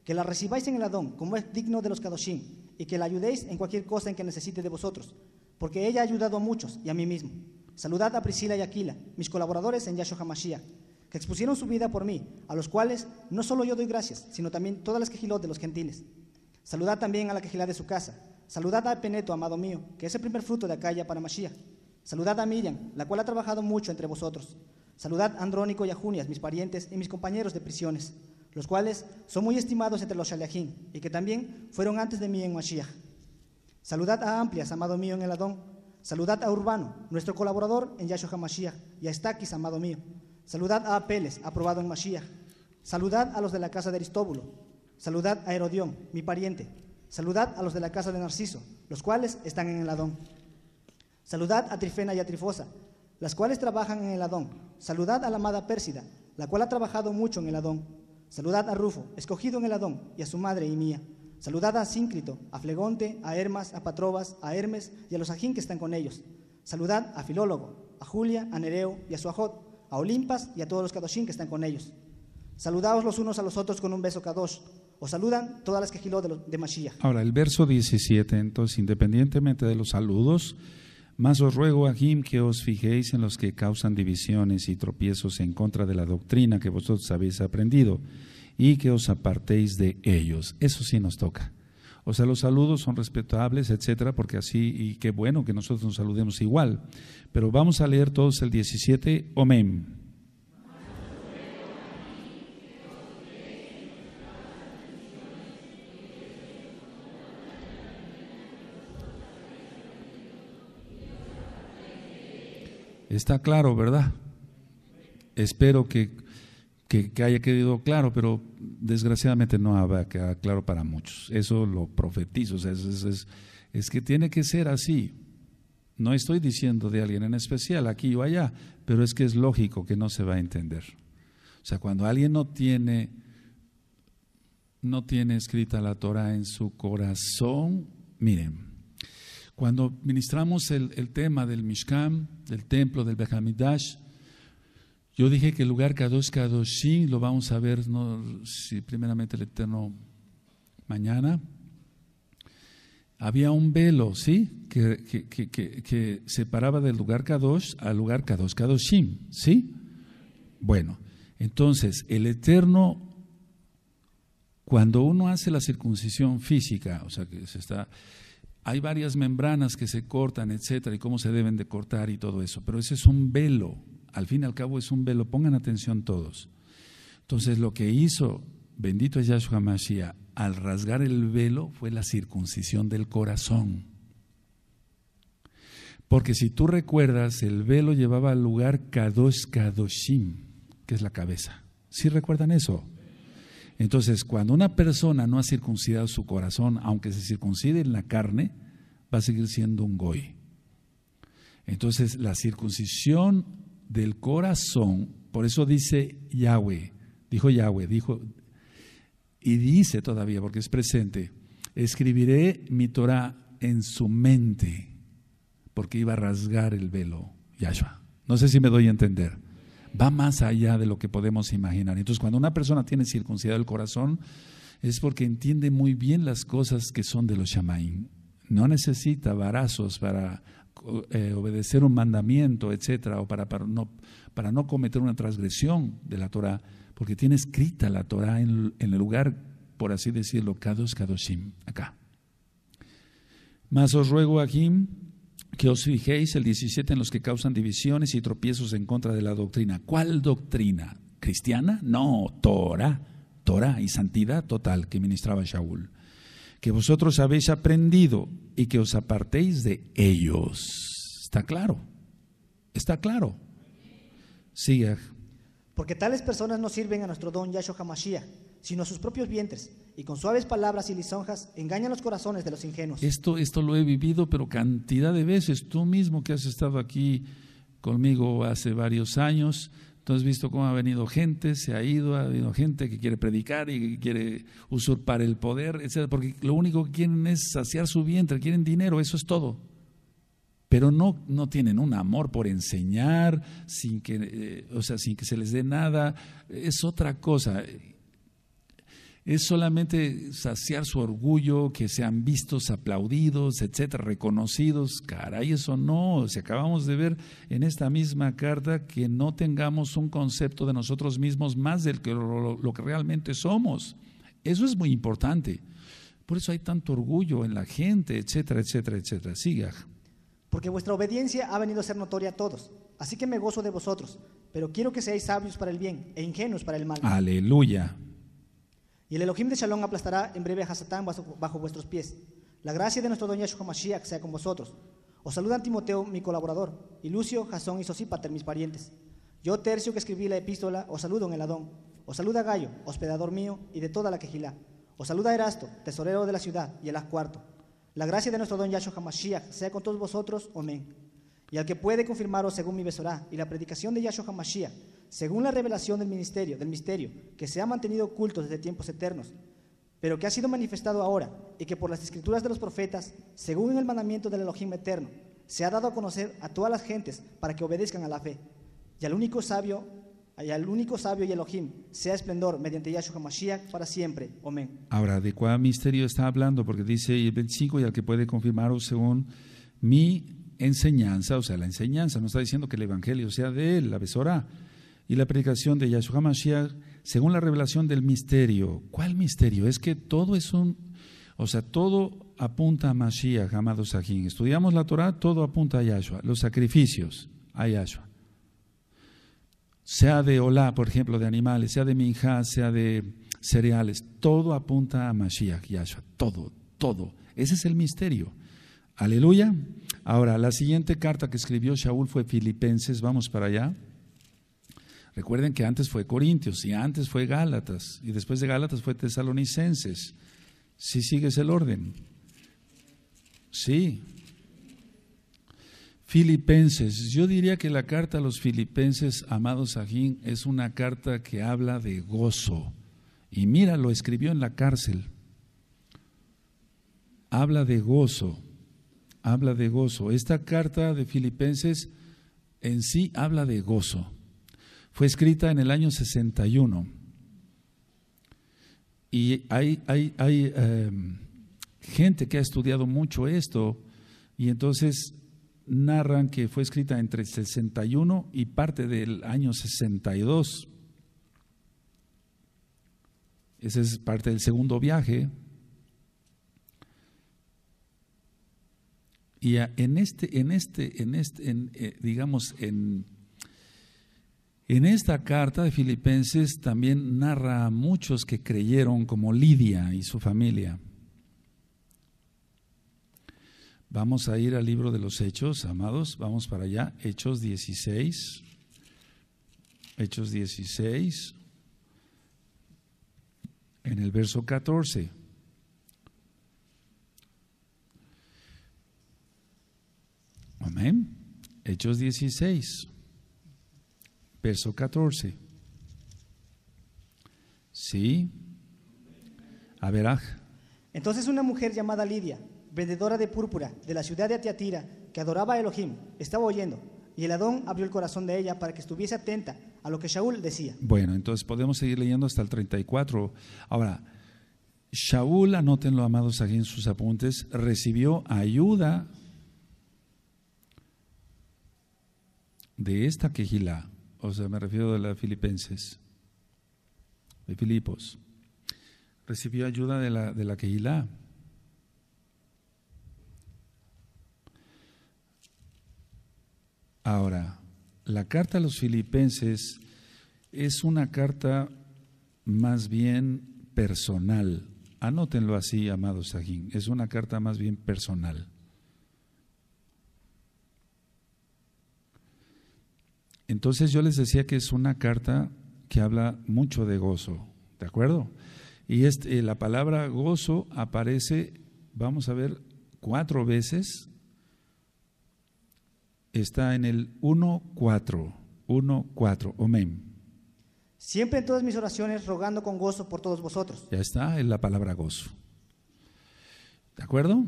Que la recibáis en el Adón, como es digno de los Kadoshim, y que la ayudéis en cualquier cosa en que necesite de vosotros, porque ella ha ayudado a muchos y a mí mismo. Saludad a Priscila y Aquila, mis colaboradores en Yahshua HaMashiach, que expusieron su vida por mí, a los cuales no solo yo doy gracias, sino también todas las quejilot de los gentiles. Saludad también a la quejilá de su casa. Saludad a Peneto, amado mío, que es el primer fruto de Acaya para Mashiach. Saludad a Miriam, la cual ha trabajado mucho entre vosotros. Saludad a Andrónico y a Junias, mis parientes y mis compañeros de prisiones, los cuales son muy estimados entre los Shaliachim y que también fueron antes de mí en Mashiach. Saludad a Amplias, amado mío en el Adón. Saludad a Urbano, nuestro colaborador en Yahshua Mashiach, y a Estakis, amado mío. Saludad a Apeles, aprobado en Mashiach. Saludad a los de la casa de Aristóbulo. Saludad a Herodión, mi pariente. Saludad a los de la casa de Narciso, los cuales están en el Adón. Saludad a Trifena y a Trifosa, las cuales trabajan en el Adón. Saludad a la amada Pérsida, la cual ha trabajado mucho en el Adón. Saludad a Rufo, escogido en el Adón, y a su madre y mía. Saludad a Síncrito, a Flegonte, a Hermas, a Patrobas, a Hermes y a los ajín que están con ellos. Saludad a Filólogo, a Julia, a Nereo y a Suajot, a Olimpas y a todos los kadoshín que están con ellos. Saludaos los unos a los otros con un beso Kadosh. Os saludan todas las que de, de Mashiach. Ahora, el verso 17, entonces, independientemente de los saludos, más os ruego, a jim que os fijéis en los que causan divisiones y tropiezos en contra de la doctrina que vosotros habéis aprendido, y que os apartéis de ellos. Eso sí nos toca. O sea, los saludos son respetables, etcétera, porque así, y qué bueno que nosotros nos saludemos igual. Pero vamos a leer todos el 17, Está claro, ¿verdad? Espero que, haya quedado claro, pero desgraciadamente no ha quedado claro para muchos. Eso lo profetizo. es, que tiene que ser así. No estoy diciendo de alguien en especial, aquí o allá, pero es que es lógico que no se va a entender. O sea, cuando alguien no tiene, no tiene escrita la Torah en su corazón, miren, cuando ministramos el, tema del Mishkan, del templo, del Behamidash, yo dije que el lugar Kadosh Kadoshim lo vamos a ver, no, primeramente el Eterno mañana. Había un velo, ¿sí? Que, que, que, separaba del lugar Kadosh al lugar Kadosh Kadoshim, ¿sí? Bueno, entonces, el Eterno, cuando uno hace la circuncisión física, o sea, que se está hay varias membranas que se cortan, etcétera, y cómo se deben de cortar y todo eso. Pero ese es un velo, al fin y al cabo es un velo, pongan atención todos. Entonces, lo que hizo bendito es Yahshua Mashiach al rasgar el velo fue la circuncisión del corazón. Porque si tú recuerdas, el velo llevaba al lugar Kadosh Kadoshim, que es la cabeza. ¿Sí recuerdan eso? Entonces, cuando una persona no ha circuncidado su corazón, aunque se circuncide en la carne, va a seguir siendo un goy. Entonces, la circuncisión del corazón, por eso dice Yahweh, dijo Yahweh, dijo, y dice todavía, porque es presente, escribiré mi Torah en su mente, porque iba a rasgar el velo, Yahshua. No sé si me doy a entender va más allá de lo que podemos imaginar. Entonces, cuando una persona tiene circuncidado el corazón, es porque entiende muy bien las cosas que son de los Shamaim. No necesita varazos para eh, obedecer un mandamiento, etcétera, o para, no, cometer una transgresión de la Torah, porque tiene escrita la Torah en, el lugar, por así decirlo, Kadosh Kadoshim, acá. Mas os ruego, Akim, que os fijéis el 17 en los que causan divisiones y tropiezos en contra de la doctrina. ¿Cuál doctrina? ¿Cristiana? No, Torah. Torah y santidad total que ministraba Shaul. Que vosotros habéis aprendido y que os apartéis de ellos. Está claro. Está claro. Sigue. Porque tales personas no sirven a nuestro don Yahshua sino sus propios vientres, y con suaves palabras y lisonjas engañan los corazones de los ingenuos. Esto, esto lo he vivido, pero cantidad de veces. Tú mismo que has estado aquí conmigo hace varios años, tú has visto cómo ha venido gente, se ha ido, ha habido gente que quiere predicar y quiere usurpar el poder, etc. Porque lo único que quieren es saciar su vientre, quieren dinero, eso es todo. Pero no, no tienen un amor por enseñar, sin que, eh, o sea, sin que se les dé nada, es otra cosa es solamente saciar su orgullo, que sean vistos, aplaudidos, etcétera, reconocidos. Caray, eso no. Si acabamos de ver en esta misma carta que no tengamos un concepto de nosotros mismos más del que lo, que realmente somos. Eso es muy importante. Por eso hay tanto orgullo en la gente, etcétera, etcétera, etcétera. Siga. Porque vuestra obediencia ha venido a ser notoria a todos. Así que me gozo de vosotros, pero quiero que seáis sabios para el bien e ingenuos para el mal. Aleluya. Y el Elohim de Shalom aplastará en breve a Hasatán bajo, vuestros pies. La gracia de nuestro don Yeshua Mashiach sea con vosotros. Os saludan Timoteo, mi colaborador, y Lucio, Jasón y Sosípater, mis parientes. Yo, Tercio, que escribí la epístola, os saludo en el Adón. Os saluda Gallo, hospedador mío y de toda la quejilá. Os saluda Erasto, tesorero de la ciudad, y el cuarto. La gracia de nuestro don Yahshua Hamashiach sea con todos vosotros. Amén. Y al que puede confirmaros según mi besorá y la predicación de Yahshua Hamashiach, según la revelación del ministerio, del misterio, que se ha mantenido oculto desde tiempos eternos, pero que ha sido manifestado ahora y que por las escrituras de los profetas, según el mandamiento del Elohim eterno, se ha dado a conocer a todas las gentes para que obedezcan a la fe. Y al único sabio, y al único sabio y Elohim, sea esplendor mediante Yahshua Mashiach para siempre. Amén. Ahora, ¿de cuál misterio está hablando? Porque dice el 25, y al que puede confirmaros según mi enseñanza, o sea, la enseñanza, no está diciendo que el Evangelio sea de él, la besora y la predicación de Yahshua Mashiach según la revelación del misterio. ¿Cuál misterio? Es que todo es un, o sea, todo apunta a Mashiach, amados Sajín. Estudiamos la Torah, todo apunta a Yahshua. Los sacrificios a Yahshua. Sea de Olá, por ejemplo, de animales, sea de Minjá, sea de cereales, todo apunta a Mashiach, Yahshua. Todo, todo. Ese es el misterio. Aleluya. Ahora, la siguiente carta que escribió Shaul fue Filipenses. Vamos para allá. Recuerden que antes fue Corintios y antes fue Gálatas y después de Gálatas fue Tesalonicenses. Si ¿Sí sigues el orden. Sí. Filipenses. Yo diría que la carta a los filipenses, amados Ajín, es una carta que habla de gozo. Y mira, lo escribió en la cárcel. Habla de gozo. Habla de gozo. Esta carta de Filipenses en sí habla de gozo. Fue escrita en el año 61. Y hay, hay, em, gente que ha estudiado mucho esto y entonces narran que fue escrita entre 61 y parte del año 62. Esa es parte del segundo viaje. Y en este, en este, en este, eh, digamos, en en esta carta de Filipenses también narra a muchos que creyeron como Lidia y su familia. Vamos a ir al libro de los Hechos, amados, vamos para allá, Hechos 16, Hechos 16, en el verso 14. Amén. Hechos 16 verso 14. Sí. A ver, Entonces una mujer llamada Lidia, vendedora de púrpura de la ciudad de Atiatira, que adoraba a Elohim, estaba oyendo, y el Adón abrió el corazón de ella para que estuviese atenta a lo que Shaul decía. Bueno, entonces podemos seguir leyendo hasta el 34. Ahora, Shaul, anótenlo, amados aquí en sus apuntes, recibió ayuda de esta quejilá o sea, me refiero a la Filipenses, de Filipos, recibió ayuda de la, de la Ahora, la carta a los filipenses es una carta más bien personal. Anótenlo así, amados Sajín. Es una carta más bien personal. Entonces yo les decía que es una carta que habla mucho de gozo, ¿de acuerdo? Y eh, la palabra gozo aparece, vamos a ver, cuatro veces. Está en el Uno, cuatro, amén. Siempre en todas mis oraciones rogando con gozo por todos vosotros. Ya está en la palabra gozo. ¿De acuerdo?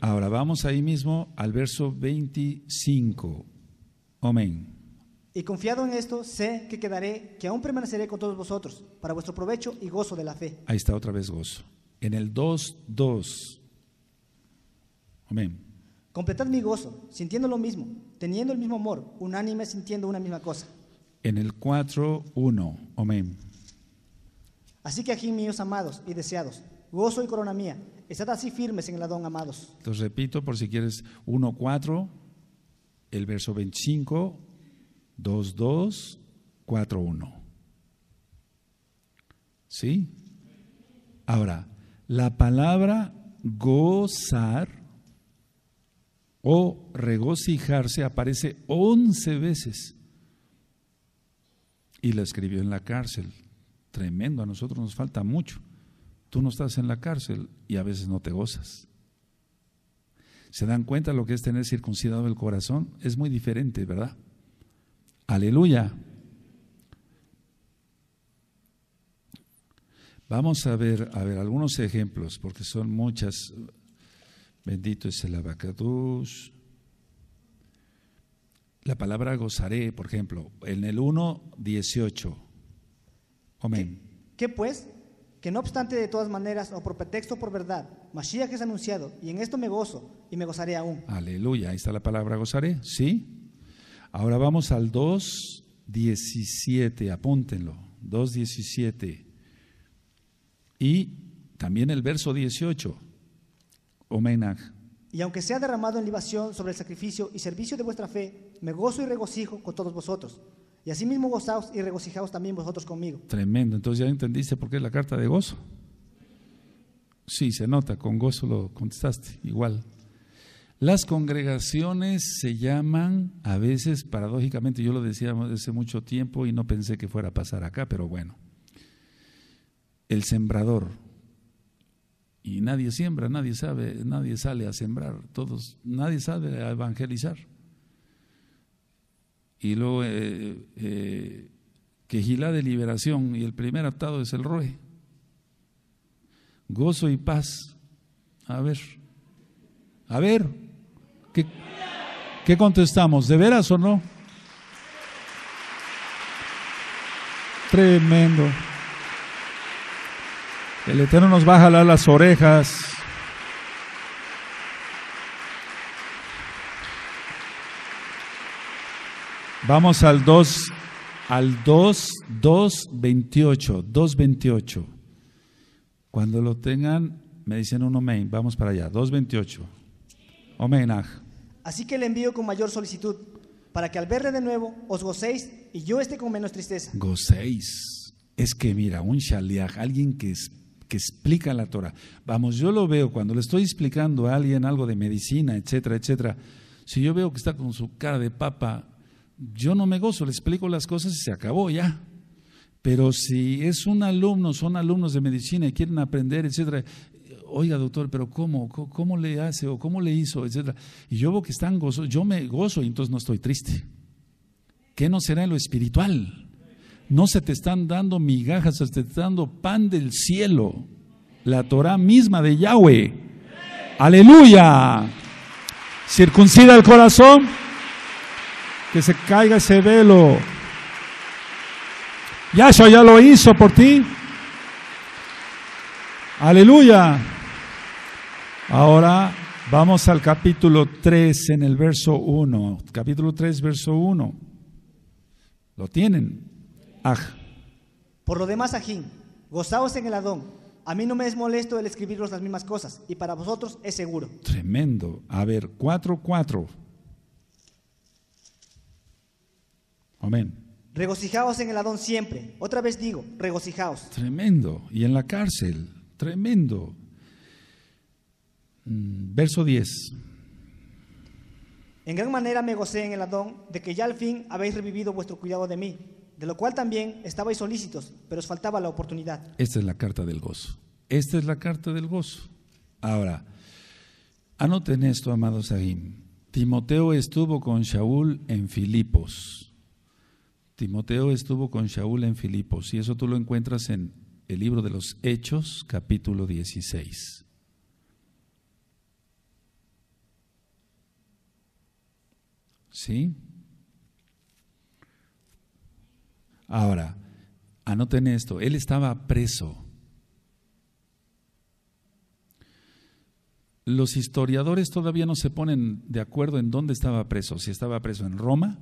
Ahora vamos ahí mismo al verso 25. Amén. Y confiado en esto, sé que quedaré, que aún permaneceré con todos vosotros, para vuestro provecho y gozo de la fe. Ahí está otra vez gozo. En el 2. Amén. Completad mi gozo, sintiendo lo mismo, teniendo el mismo amor, unánime sintiendo una misma cosa. En el 1. Amén. Así que aquí, míos amados y deseados, gozo y corona mía, estad así firmes en el adón, amados. Los repito por si quieres 4. el verso 25 uno ¿Sí? Ahora, la palabra gozar o regocijarse aparece 11 veces. Y la escribió en la cárcel. Tremendo, a nosotros nos falta mucho. Tú no estás en la cárcel y a veces no te gozas. ¿Se dan cuenta lo que es tener circuncidado el corazón? Es muy diferente, ¿verdad? Aleluya. Vamos a ver, a ver, algunos ejemplos, porque son muchas. Bendito es el abacadús La palabra gozaré, por ejemplo, en el 1, 18. Amén. Que pues? Que no obstante de todas maneras, o por pretexto por verdad, que es anunciado, y en esto me gozo, y me gozaré aún. Aleluya, ahí está la palabra gozaré, ¿sí? Ahora vamos al 2.17, apúntenlo, 2.17. Y también el verso 18, homenaje. Y aunque sea derramado en libación sobre el sacrificio y servicio de vuestra fe, me gozo y regocijo con todos vosotros. Y asimismo gozaos y regocijaos también vosotros conmigo. Tremendo, entonces ya entendiste por qué es la carta de gozo. Sí, se nota, con gozo lo contestaste, igual. Las congregaciones se llaman, a veces paradójicamente, yo lo decía hace mucho tiempo y no pensé que fuera a pasar acá, pero bueno, el sembrador. Y nadie siembra, nadie sabe, nadie sale a sembrar, todos, nadie sabe a evangelizar. Y luego eh, eh de liberación y el primer atado es el Roe. Gozo y paz. A ver, a ver. ¿Qué, contestamos? ¿De veras o no? Tremendo. El Eterno nos va a jalar las orejas. Vamos al 2, al 2, 2, 28, 2, Cuando lo tengan, me dicen uno main, vamos para allá, 2, 28. Así que le envío con mayor solicitud, para que al verle de nuevo os gocéis y yo esté con menos tristeza. Gocéis. Es que mira, un shaliach, alguien que, que explica la Torah. Vamos, yo lo veo cuando le estoy explicando a alguien algo de medicina, etcétera, etcétera. Si yo veo que está con su cara de papa, yo no me gozo, le explico las cosas y se acabó ya. Pero si es un alumno, son alumnos de medicina y quieren aprender, etcétera, oiga doctor, pero ¿cómo? ¿Cómo, le hace o cómo le hizo? Etcétera. Y yo veo que están yo me gozo y entonces no estoy triste. ¿Qué no será lo espiritual? No se te están dando migajas, se te están dando pan del cielo, la Torah misma de Yahweh. Aleluya. Circuncida el corazón, que se caiga ese velo. Yahshua ya lo hizo por ti. Aleluya. Ahora vamos al capítulo 3 en el verso 1. Capítulo 3, verso 1. ¿Lo tienen? Aj. Por lo demás, Ajín, gozaos en el Adón. A mí no me es molesto el escribiros las mismas cosas, y para vosotros es seguro. Tremendo. A ver, 4, 4. Amén. Regocijaos en el Adón siempre. Otra vez digo, regocijaos. Tremendo. Y en la cárcel. Tremendo. Mm, verso 10. En gran manera me gocé en el Adón de que ya al fin habéis revivido vuestro cuidado de mí, de lo cual también estabais solícitos, pero os faltaba la oportunidad. Esta es la carta del gozo. Esta es la carta del gozo. Ahora, anoten esto, amado Sahim. Timoteo estuvo con Shaul en Filipos. Timoteo estuvo con Shaul en Filipos, y eso tú lo encuentras en el libro de los Hechos, capítulo 16. ¿Sí? Ahora, anoten esto, él estaba preso. Los historiadores todavía no se ponen de acuerdo en dónde estaba preso, si estaba preso en Roma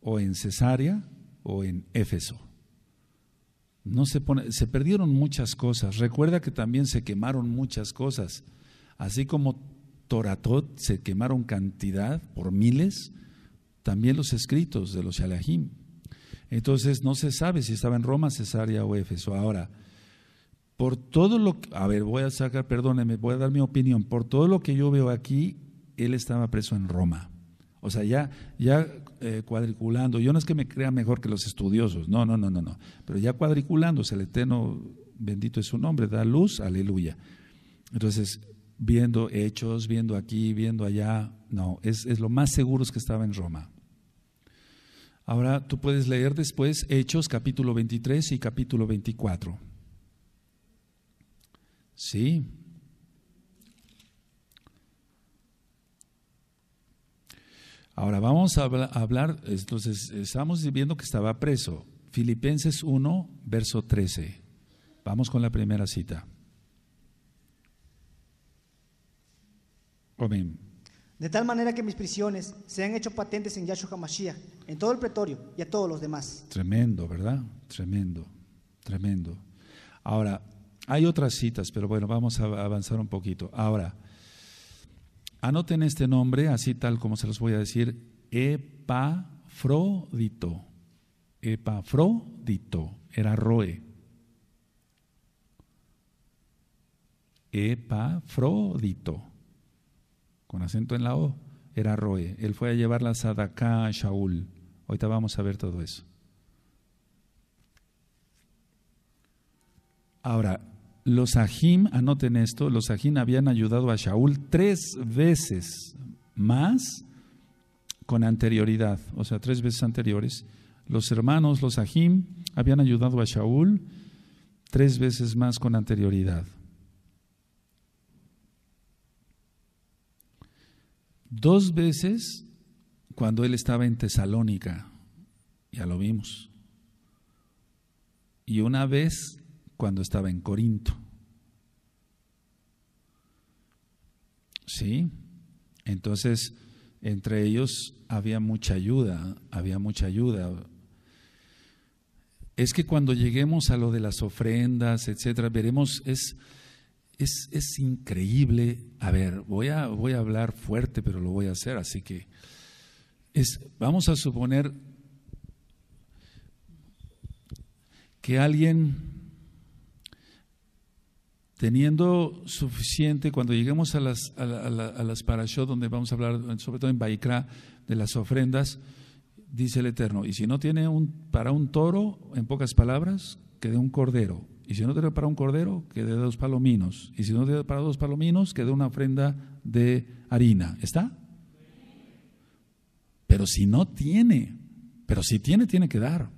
o en Cesarea o en Éfeso. No se se perdieron muchas cosas. Recuerda que también se quemaron muchas cosas. Así como Toratot se quemaron cantidad por miles, también los escritos de los Shalahim. Entonces no se sabe si estaba en Roma, Cesarea o Éfeso. Ahora, por todo lo que, a ver, voy a sacar, perdóneme, voy a dar mi opinión. Por todo lo que yo veo aquí, él estaba preso en Roma. O sea, ya, ya eh, cuadriculando, yo no es que me crea mejor que los estudiosos, no, no, no, no, no, pero ya cuadriculando el bendito es su nombre, da luz, aleluya. Entonces, viendo hechos, viendo aquí, viendo allá, no, es, es lo más seguro es que estaba en Roma. Ahora tú puedes leer después Hechos capítulo 23 y capítulo 24. Sí, Ahora vamos a hablar, entonces estamos viendo que estaba preso. Filipenses 1, verso 13. Vamos con la primera cita. Amén. De tal manera que mis prisiones se han hecho patentes en Yahshua Hamashiach, en todo el pretorio y a todos los demás. Tremendo, ¿verdad? Tremendo, tremendo. Ahora, hay otras citas, pero bueno, vamos a avanzar un poquito. Ahora, Anoten este nombre, así tal como se los voy a decir, Epafrodito. Epafrodito era Roe. Epafrodito, con acento en la O, era Roe. Él fue a llevar a Sadaka a Shaul. Ahorita vamos a ver todo eso. Ahora, los Ajim, anoten esto, los Ajim habían ayudado a Shaul tres veces más con anterioridad, o sea, tres veces anteriores. Los hermanos, los Ajim, habían ayudado a Shaul tres veces más con anterioridad. Dos veces cuando él estaba en Tesalónica, ya lo vimos. Y una vez cuando estaba en Corinto. ¿Sí? Entonces, entre ellos había mucha ayuda, había mucha ayuda. Es que cuando lleguemos a lo de las ofrendas, etcétera, veremos, es, es, increíble. A ver, voy a, voy a hablar fuerte, pero lo voy a hacer, así que es, vamos a suponer que alguien teniendo suficiente, cuando lleguemos a las, a, parashot, donde vamos a hablar, sobre todo en Baikra, de las ofrendas, dice el Eterno, y si no tiene un, para un toro, en pocas palabras, que dé un cordero. Y si no tiene para un cordero, que dé dos palominos. Y si no tiene para dos palominos, que dé una ofrenda de harina. ¿Está? Pero si no tiene, pero si tiene, tiene que dar.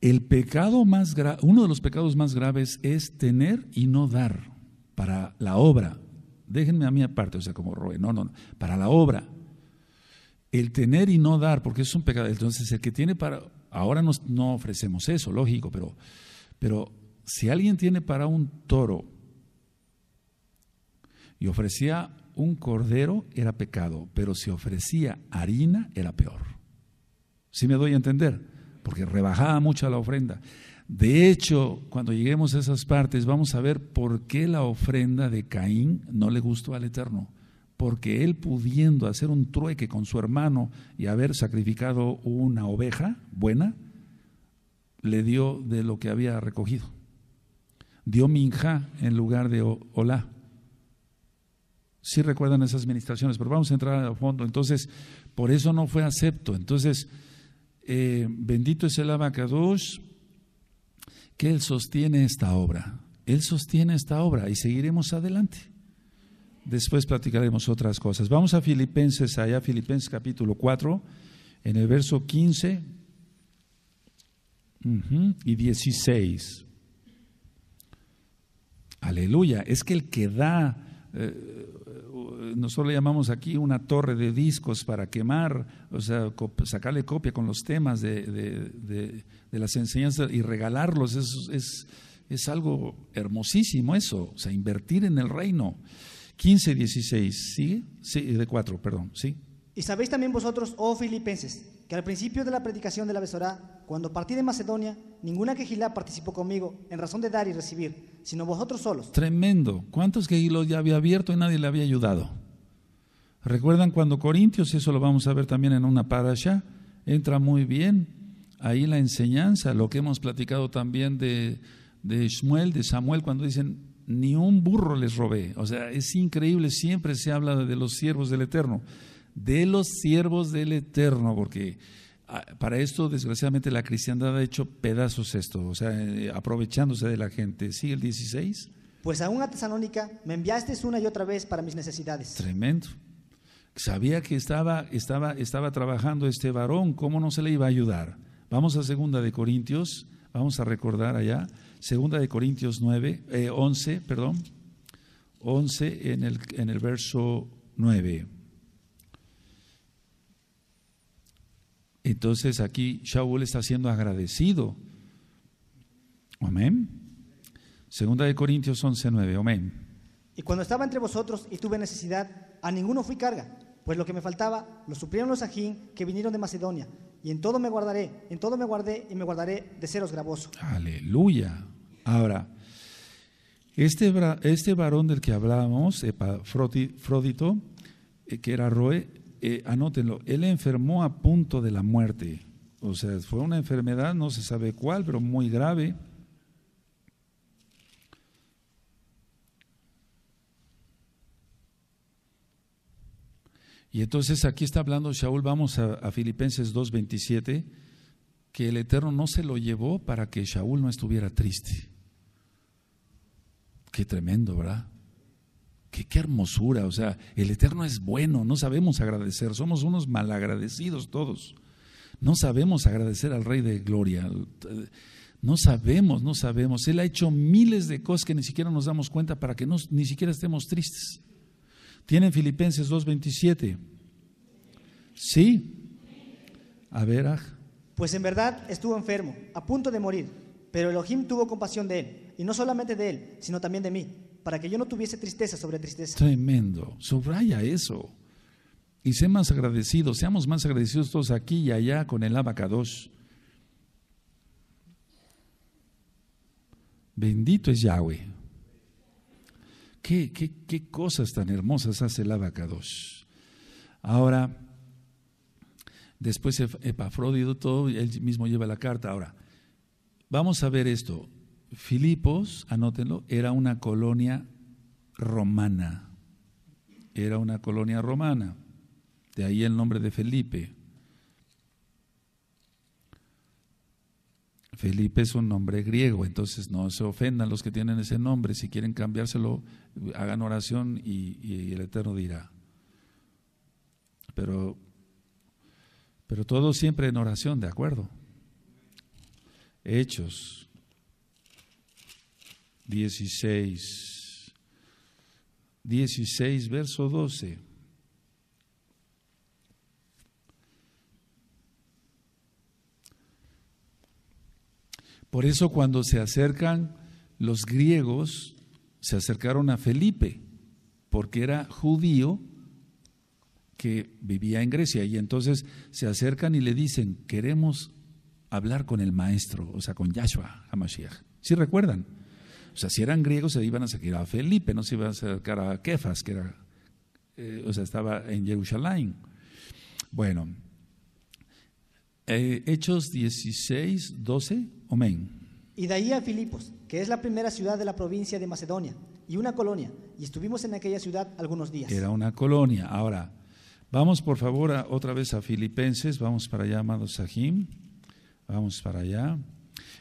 El pecado más grave, uno de los pecados más graves es tener y no dar para la obra. Déjenme a mí aparte, o sea, como Roe, no, no, para la obra. El tener y no dar, porque es un pecado. Entonces, el que tiene para. Ahora nos, no ofrecemos eso, lógico, pero, pero si alguien tiene para un toro y ofrecía un cordero, era pecado, pero si ofrecía harina, era peor. ¿Sí me doy a entender? porque rebajaba mucho la ofrenda. De hecho, cuando lleguemos a esas partes, vamos a ver por qué la ofrenda de Caín no le gustó al Eterno. Porque él pudiendo hacer un trueque con su hermano y haber sacrificado una oveja buena, le dio de lo que había recogido. Dio minja en lugar de hola. Sí recuerdan esas ministraciones, pero vamos a entrar al fondo. Entonces, por eso no fue acepto. Entonces, eh, bendito es el Abacadosh, que Él sostiene esta obra. Él sostiene esta obra y seguiremos adelante. Después platicaremos otras cosas. Vamos a Filipenses, allá Filipenses capítulo 4, en el verso 15 y 16. Aleluya, es que el que da eh, nosotros le llamamos aquí una torre de discos para quemar, o sea, sacarle copia con los temas de, las enseñanzas y regalarlos, es, es, algo hermosísimo eso, o sea, invertir en el reino. 15, 16, Sí, de 4, perdón, sí. Y sabéis también vosotros, oh filipenses, que al principio de la predicación de la Besorá, cuando partí de Macedonia, ninguna quejilá participó conmigo en razón de dar y recibir, sino vosotros solos. Tremendo. ¿Cuántos quejilos ya había abierto y nadie le había ayudado? Recuerdan cuando Corintios, eso lo vamos a ver también en una parasha, entra muy bien ahí la enseñanza, lo que hemos platicado también de, de Shmuel, de Samuel, cuando dicen, ni un burro les robé. O sea, es increíble, siempre se habla de los siervos del Eterno, de los siervos del Eterno, porque ah, para esto, desgraciadamente, la cristiandad ha hecho pedazos esto, o sea, eh, aprovechándose de la gente. ¿Sigue el 16? Pues a una tesalónica me enviaste una y otra vez para mis necesidades. Tremendo sabía que estaba, estaba, estaba trabajando este varón, ¿cómo no se le iba a ayudar? Vamos a Segunda de Corintios, vamos a recordar allá, Segunda de Corintios 9, 11, eh, perdón, 11 en el, en el verso 9. Entonces aquí Shaul está siendo agradecido. Amén. Segunda de Corintios 11, 9. Amén. Y cuando estaba entre vosotros y tuve necesidad, a ninguno fui carga, pues lo que me faltaba lo suplieron los ajín que vinieron de Macedonia. Y en todo me guardaré, en todo me guardé y me guardaré de ceros gravoso. Aleluya. Ahora, este, este varón del que hablábamos, Frodito, eh, que era Roe, eh, anótenlo, él enfermó a punto de la muerte. O sea, fue una enfermedad, no se sabe cuál, pero muy grave. Y entonces aquí está hablando Shaul, vamos a, Filipenses Filipenses 2.27, que el Eterno no se lo llevó para que Shaul no estuviera triste. Qué tremendo, ¿verdad? Qué, hermosura, o sea, el Eterno es bueno, no sabemos agradecer, somos unos malagradecidos todos. No sabemos agradecer al Rey de Gloria, no sabemos, no sabemos. Él ha hecho miles de cosas que ni siquiera nos damos cuenta para que no, ni siquiera estemos tristes. ¿Tienen Filipenses 2.27? ¿Sí? A ver, Pues en verdad estuvo enfermo, a punto de morir, pero Elohim tuvo compasión de él, y no solamente de él, sino también de mí, para que yo no tuviese tristeza sobre tristeza. Tremendo, subraya eso. Y sé más agradecido, seamos más agradecidos todos aquí y allá con el abacados. Bendito es Yahweh. Qué, cosas tan hermosas hace el dos. Ahora, después Epafrodito, él mismo lleva la carta. Ahora, vamos a ver esto. Filipos, anótenlo, era una colonia romana. Era una colonia romana. De ahí el nombre de Felipe. Felipe es un nombre griego, entonces no se ofendan los que tienen ese nombre. Si quieren cambiárselo, hagan oración y, el Eterno dirá. Pero, pero todo siempre en oración, ¿de acuerdo? Hechos 16, 16, verso 12. Por eso cuando se acercan los griegos, se acercaron a Felipe, porque era judío que vivía en Grecia. Y entonces se acercan y le dicen, queremos hablar con el maestro, o sea, con Yahshua Hamashiach. si recuerdan? O sea, si eran griegos se iban a acercar a Felipe, no se iban a acercar a Kefas, que era, eh, o sea, estaba en Jerusalén. Bueno, eh, Hechos 16, 12. Y de ahí a Filipos, que es la primera ciudad de la provincia de Macedonia, y una colonia, y estuvimos en aquella ciudad algunos días. Era una colonia. Ahora, vamos por favor otra vez a Filipenses, vamos para allá, amados Sahim, vamos para allá.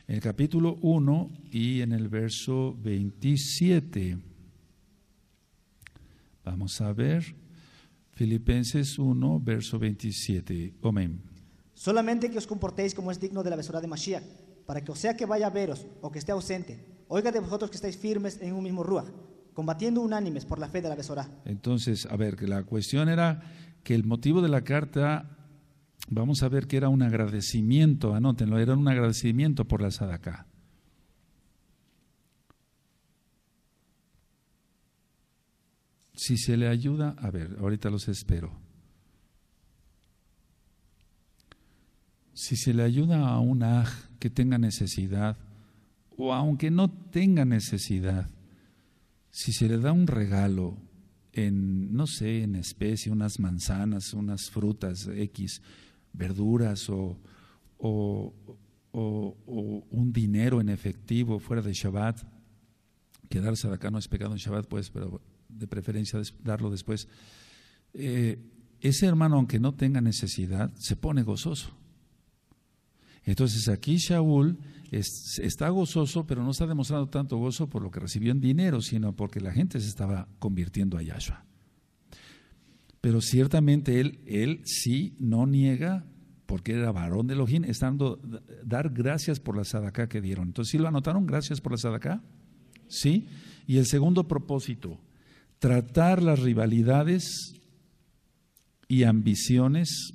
En el capítulo 1 y en el verso 27. Vamos a ver. Filipenses 1, verso 27. Amén. Solamente que os comportéis como es digno de la besora de Mashiach para que o sea que vaya a veros o que esté ausente, oiga de vosotros que estáis firmes en un mismo rúa, combatiendo unánimes por la fe de la Besorá. Entonces, a ver, la cuestión era que el motivo de la carta, vamos a ver que era un agradecimiento, anótenlo, era un agradecimiento por la Sadaka. Si se le ayuda, a ver, ahorita los espero. Si se le ayuda a un aj tenga necesidad, o aunque no tenga necesidad, si se le da un regalo en, no sé, en especie, unas manzanas, unas frutas X, verduras o, o, un dinero en efectivo fuera de Shabbat, quedarse acá no es pecado en Shabbat, pues, pero de preferencia darlo después. Eh, ese hermano, aunque no tenga necesidad, se pone gozoso. Entonces aquí Shaul está gozoso, pero no está demostrando tanto gozo por lo que recibió en dinero, sino porque la gente se estaba convirtiendo a Yahshua. Pero ciertamente él, él sí no niega, porque era varón de Elohim, estando dar gracias por la sadacá que dieron. Entonces, ¿sí lo anotaron? Gracias por la sadacá. ¿Sí? Y el segundo propósito, tratar las rivalidades y ambiciones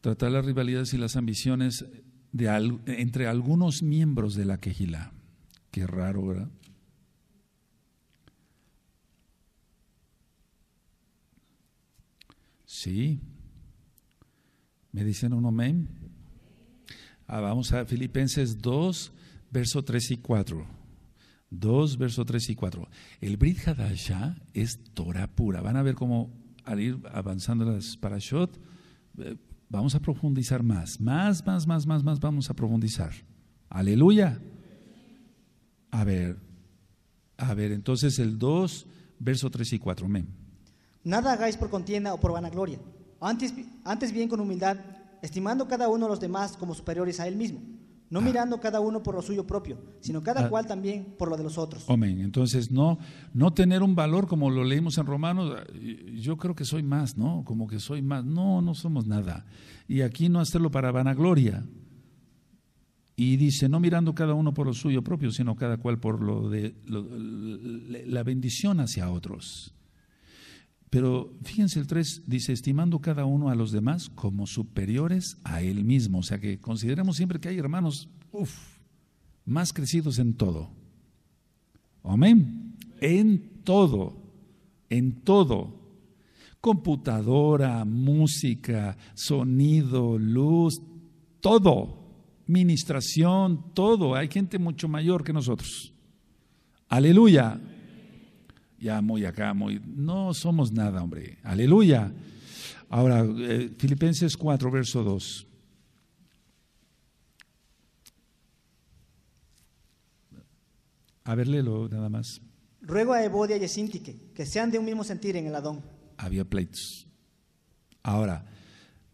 tratar las rivalidades y las ambiciones de entre algunos miembros de la quejila. Qué raro, ¿verdad? Sí. ¿Me dicen un amén? Ah, vamos a Filipenses 2, verso 3 y 4. 2, verso 3 y 4. El Brit Hadashah es Torah pura. Van a ver cómo al ir avanzando las parashot, eh, Vamos a profundizar más, más, más, más, más, más vamos a profundizar. Aleluya. A ver, a ver, entonces el 2, verso 3 y 4, amén. Nada hagáis por contienda o por vanagloria, antes, antes bien con humildad, estimando cada uno a los demás como superiores a él mismo no mirando cada uno por lo suyo propio, sino cada ah. cual también por lo de los otros. Amén. Entonces, no, no tener un valor como lo leímos en Romanos, yo creo que soy más, ¿no? Como que soy más. No, no somos nada. Y aquí no hacerlo para vanagloria. Y dice, no mirando cada uno por lo suyo propio, sino cada cual por lo de la bendición hacia otros. Pero fíjense el 3, dice, estimando cada uno a los demás como superiores a él mismo. O sea que consideremos siempre que hay hermanos, uff, más crecidos en todo. Amén. En todo, en todo. Computadora, música, sonido, luz, todo. Ministración, todo. Hay gente mucho mayor que nosotros. Aleluya ya muy acá, muy... No somos nada, hombre. Aleluya. Ahora, eh, Filipenses 4, verso 2. A ver, léelo nada más. Ruego a Evodia y a Sintique que sean de un mismo sentir en el Adón. Había pleitos. Ahora,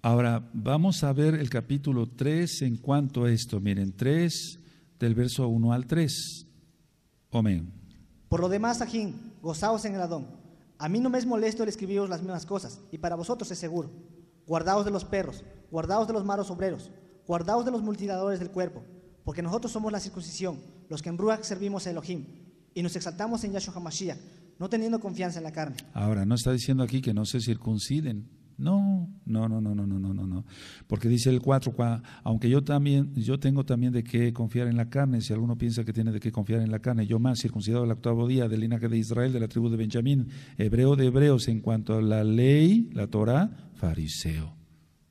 ahora vamos a ver el capítulo 3 en cuanto a esto. Miren, 3 del verso 1 al 3. Amén. Por lo demás, Ajín, gozaos en el Adón. A mí no me es molesto el escribiros las mismas cosas, y para vosotros es seguro. Guardaos de los perros, guardaos de los malos obreros, guardaos de los mutiladores del cuerpo, porque nosotros somos la circuncisión, los que en Ruach servimos a Elohim, y nos exaltamos en Yahshua Hamashiach, no teniendo confianza en la carne. Ahora, no está diciendo aquí que no se circunciden, no, no, no, no, no, no, no, no, Porque dice el 4, aunque yo también, yo tengo también de qué confiar en la carne, si alguno piensa que tiene de qué confiar en la carne, yo más, circuncidado el octavo día del linaje de Israel, de la tribu de Benjamín, hebreo de hebreos, en cuanto a la ley, la Torah, fariseo.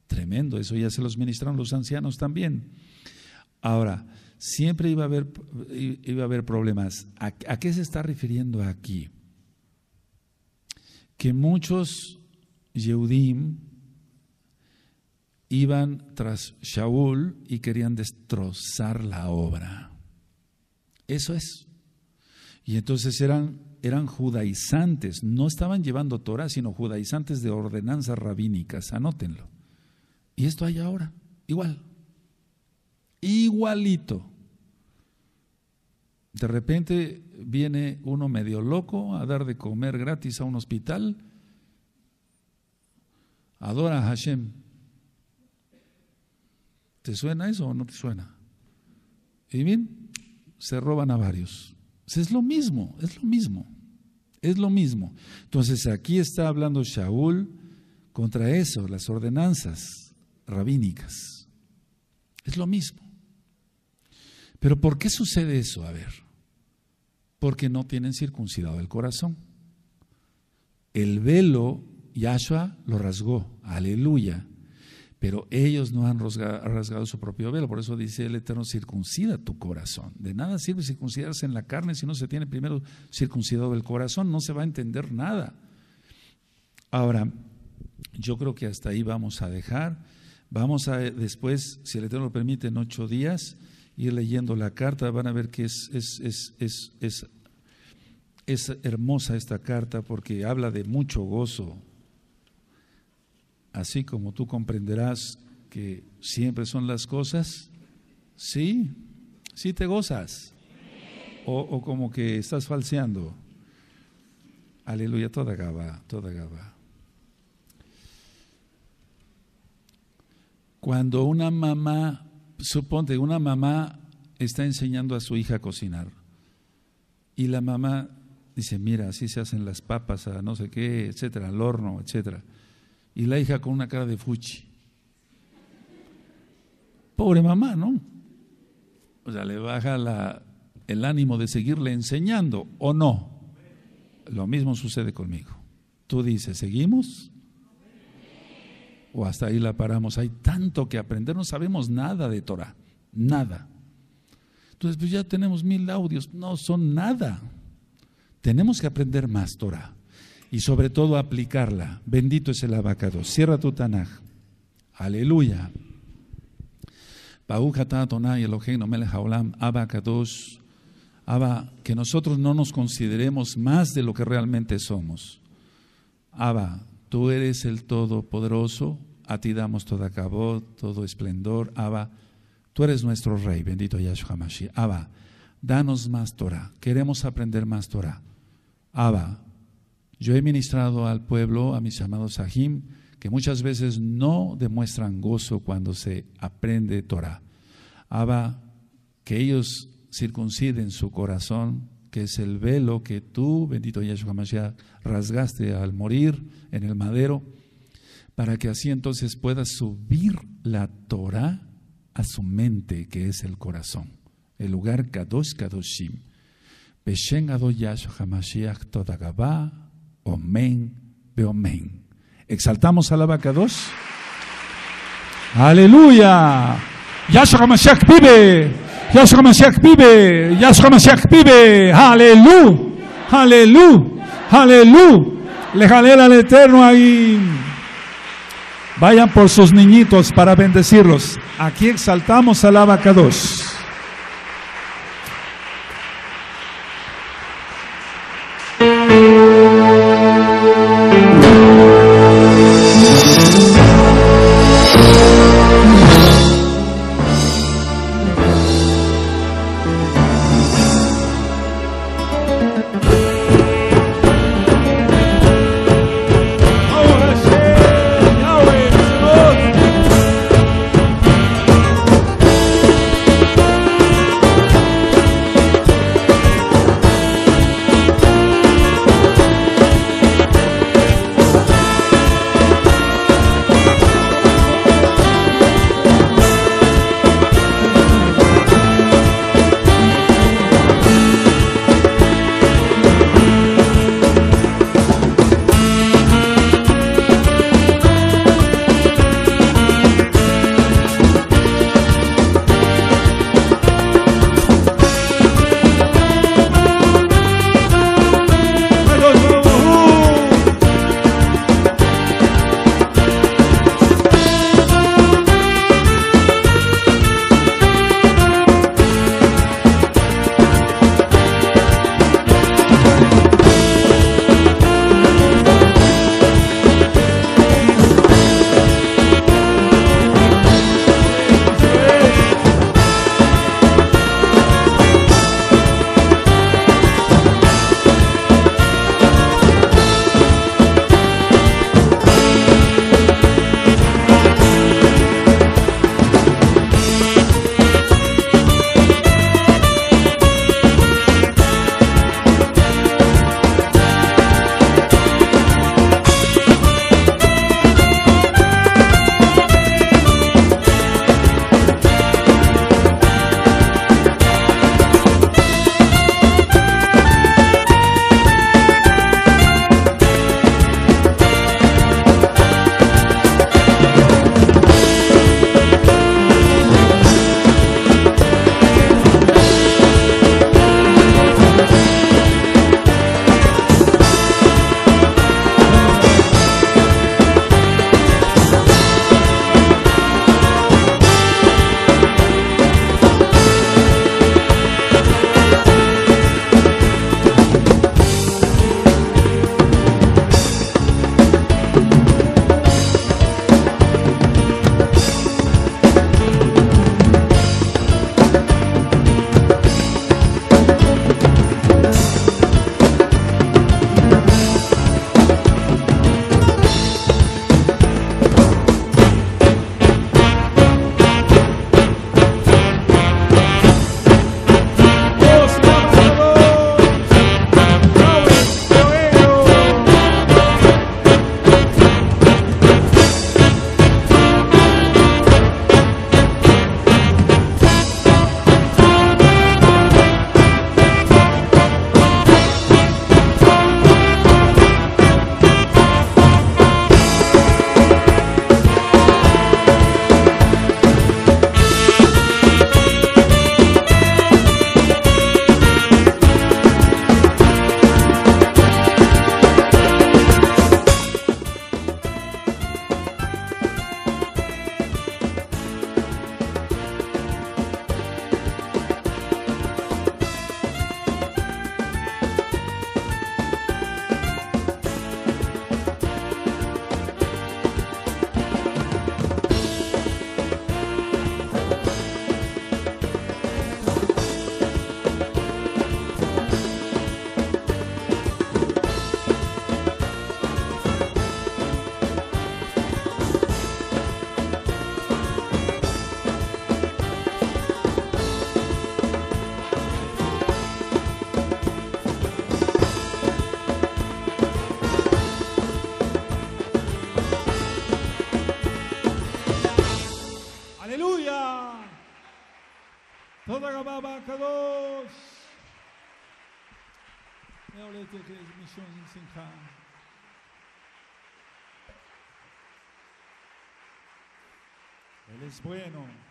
Tremendo, eso ya se los ministraron los ancianos también. Ahora, siempre iba a haber, iba a haber problemas. ¿A qué se está refiriendo aquí? Que muchos Yehudim iban tras Shaul y querían destrozar la obra. Eso es. Y entonces eran, eran judaizantes, no estaban llevando Torah, sino judaizantes de ordenanzas rabínicas, anótenlo. Y esto hay ahora, igual, igualito. De repente viene uno medio loco a dar de comer gratis a un hospital adora a Hashem. ¿Te suena eso o no te suena? Y bien, se roban a varios. Es lo mismo, es lo mismo, es lo mismo. Entonces aquí está hablando Shaul contra eso, las ordenanzas rabínicas. Es lo mismo. Pero ¿por qué sucede eso? A ver, porque no tienen circuncidado el corazón. El velo Yahshua lo rasgó, aleluya. Pero ellos no han rasgado su propio velo. Por eso dice el Eterno, circuncida tu corazón. De nada sirve circuncidarse en la carne si no se tiene primero circuncidado el corazón. No se va a entender nada. Ahora, yo creo que hasta ahí vamos a dejar. Vamos a después, si el Eterno lo permite, en ocho días, ir leyendo la carta. Van a ver que es, es, es hermosa esta carta porque habla de mucho gozo así como tú comprenderás que siempre son las cosas, sí, sí te gozas. O, como que estás falseando. Aleluya, toda gaba, toda gaba. Cuando una mamá, suponte, una mamá está enseñando a su hija a cocinar y la mamá dice, mira, así se hacen las papas, a no sé qué, etcétera, al horno, etcétera. Y la hija con una cara de fuchi. Pobre mamá, ¿no? O sea, le baja el ánimo de seguirle enseñando, ¿o no? Lo mismo sucede conmigo. Tú dices, ¿seguimos? ¿O hasta ahí la paramos? Hay tanto que aprender, no sabemos nada de Torah, nada. Entonces, pues ya tenemos mil audios, no son nada. Tenemos que aprender más Torah y sobre todo aplicarla. Bendito es el abacado. Cierra tu Tanaj. Aleluya. Abacados. Abba, que nosotros no nos consideremos más de lo que realmente somos. Abba, tú eres el Todopoderoso, a ti damos todo acabó, todo esplendor. Abba, tú eres nuestro Rey, bendito Yahshua Mashiach. Abba, danos más Torah, queremos aprender más Torah. Abba, yo he ministrado al pueblo, a mis amados Sahim, que muchas veces no demuestran gozo cuando se aprende Torah. Abba, que ellos circunciden su corazón, que es el velo que tú, bendito Yahshua HaMashiach, rasgaste al morir en el madero, para que así entonces pueda subir la Torah a su mente, que es el corazón, el lugar Kadosh Kadoshim. Beshen Yahshua Omen, Beomen. Exaltamos a la vaca 2. Aleluya. Yahshua Mashiach vive. Yahshua Mashiach vive. Yahshua Mashiach vive. Aleluya. Aleluya. Aleluya. Le jalé al Eterno ahí. Vayan por sus niñitos para bendecirlos. Aquí exaltamos a la vaca 2. es bueno.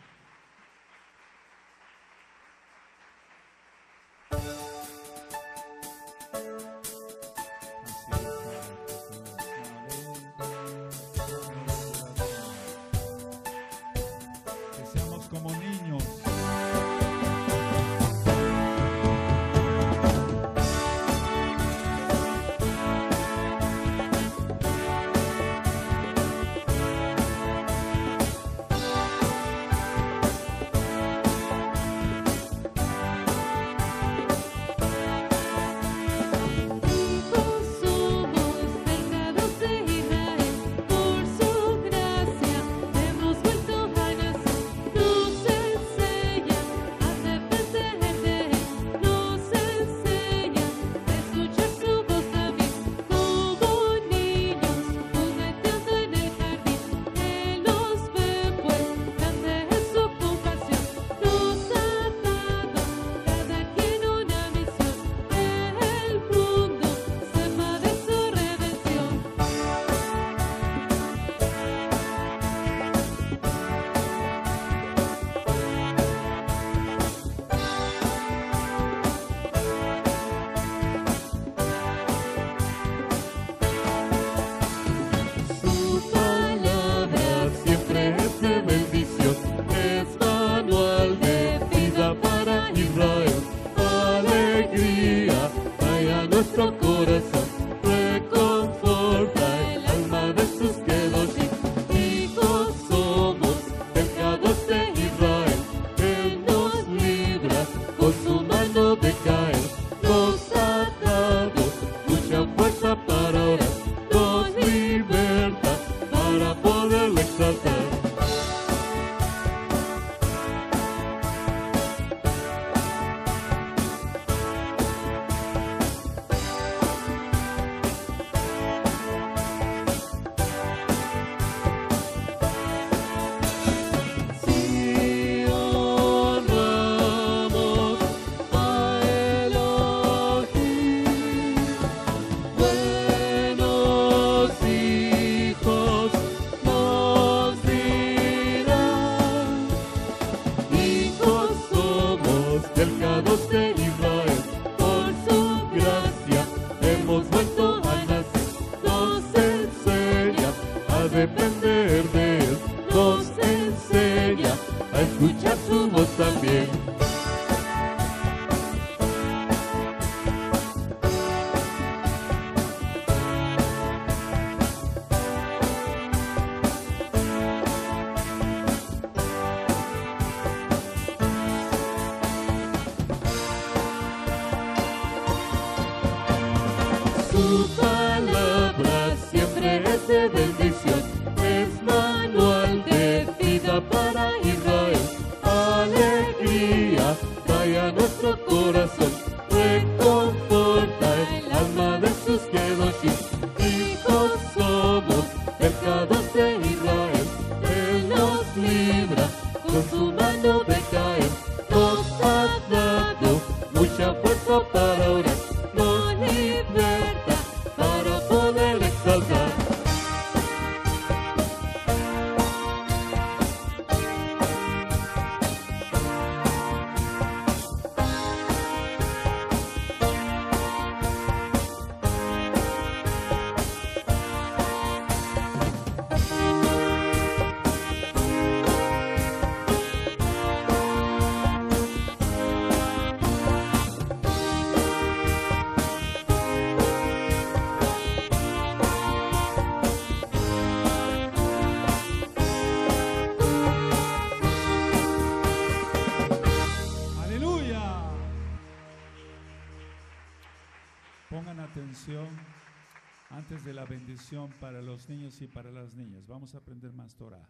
para los niños y para las niñas. Vamos a aprender más Torah.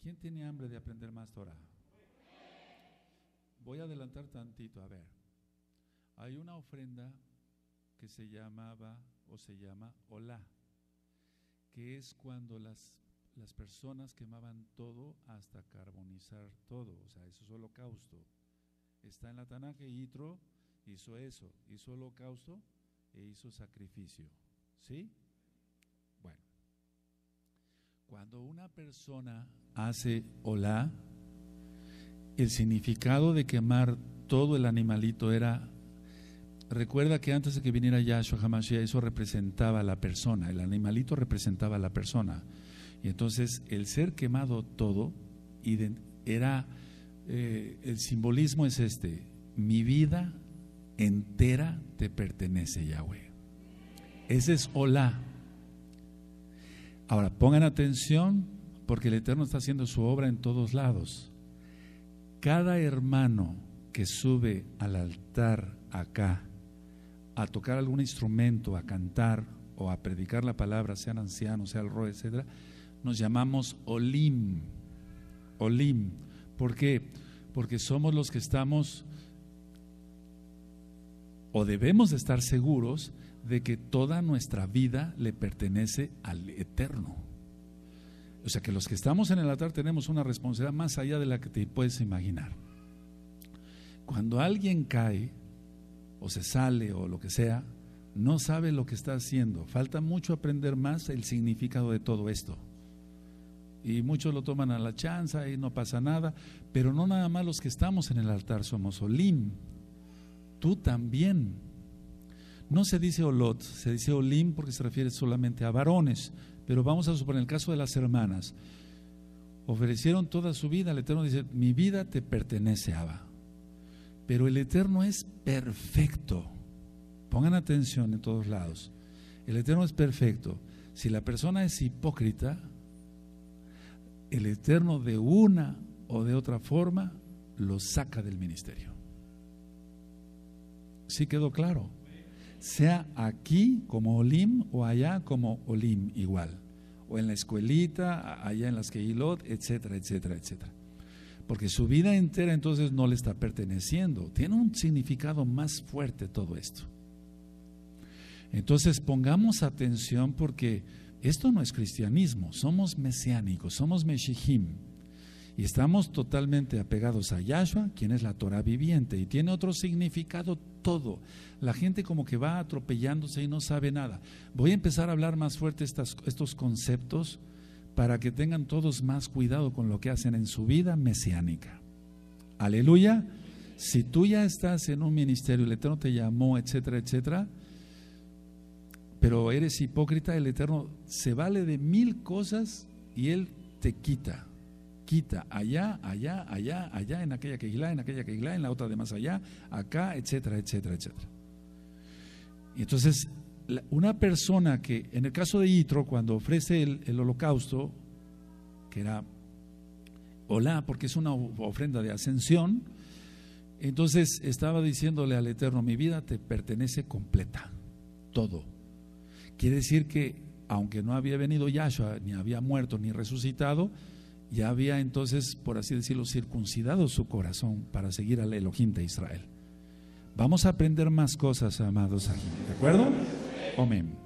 ¿Quién tiene hambre de aprender más Torah? Voy a adelantar tantito, a ver. Hay una ofrenda que se llamaba o se llama Hola, que es cuando las, las personas quemaban todo hasta carbonizar todo, o sea, eso es holocausto. Está en la Tanaje, Yitro hizo eso, hizo holocausto e hizo sacrificio. ¿Sí? Cuando una persona hace hola, el significado de quemar todo el animalito era, recuerda que antes de que viniera Yahshua Hamashiach, eso representaba a la persona, el animalito representaba a la persona. Y entonces el ser quemado todo era, eh, el simbolismo es este, mi vida entera te pertenece Yahweh. Ese es hola Ahora, pongan atención porque el Eterno está haciendo su obra en todos lados. Cada hermano que sube al altar acá a tocar algún instrumento, a cantar o a predicar la palabra, sean ancianos, sea el Roe, etc., nos llamamos Olim. Olim. ¿Por qué? Porque somos los que estamos o debemos estar seguros de que toda nuestra vida le pertenece al eterno. O sea que los que estamos en el altar tenemos una responsabilidad más allá de la que te puedes imaginar. Cuando alguien cae o se sale o lo que sea, no sabe lo que está haciendo. Falta mucho aprender más el significado de todo esto. Y muchos lo toman a la chanza y no pasa nada, pero no nada más los que estamos en el altar somos Olim. Tú también no se dice Olot, se dice Olim porque se refiere solamente a varones, pero vamos a suponer el caso de las hermanas. Ofrecieron toda su vida, el Eterno dice, mi vida te pertenece, Abba. Pero el Eterno es perfecto. Pongan atención en todos lados. El Eterno es perfecto. Si la persona es hipócrita, el Eterno de una o de otra forma lo saca del ministerio. ¿Sí quedó claro? sea aquí como Olim o allá como Olim igual, o en la escuelita, allá en las Keilot, etcétera, etcétera, etcétera. Porque su vida entera entonces no le está perteneciendo. Tiene un significado más fuerte todo esto. Entonces pongamos atención porque esto no es cristianismo, somos mesiánicos, somos meshijim. Y estamos totalmente apegados a Yahshua, quien es la Torah viviente, y tiene otro significado todo. La gente como que va atropellándose y no sabe nada. Voy a empezar a hablar más fuerte estos conceptos para que tengan todos más cuidado con lo que hacen en su vida mesiánica. Aleluya. Si tú ya estás en un ministerio, el Eterno te llamó, etcétera, etcétera, pero eres hipócrita, el Eterno se vale de mil cosas y Él te quita allá, allá, allá, allá, en aquella quehilá en aquella quehilá en la otra de más allá, acá, etcétera, etcétera, etcétera. entonces, una persona que, en el caso de Yitro, cuando ofrece el, holocausto, que era hola porque es una ofrenda de ascensión, entonces estaba diciéndole al Eterno, mi vida te pertenece completa, todo. Quiere decir que aunque no había venido Yahshua, ni había muerto, ni resucitado, ya había entonces, por así decirlo, circuncidado su corazón para seguir al Elohim de Israel. Vamos a aprender más cosas, amados ¿de acuerdo? Amén.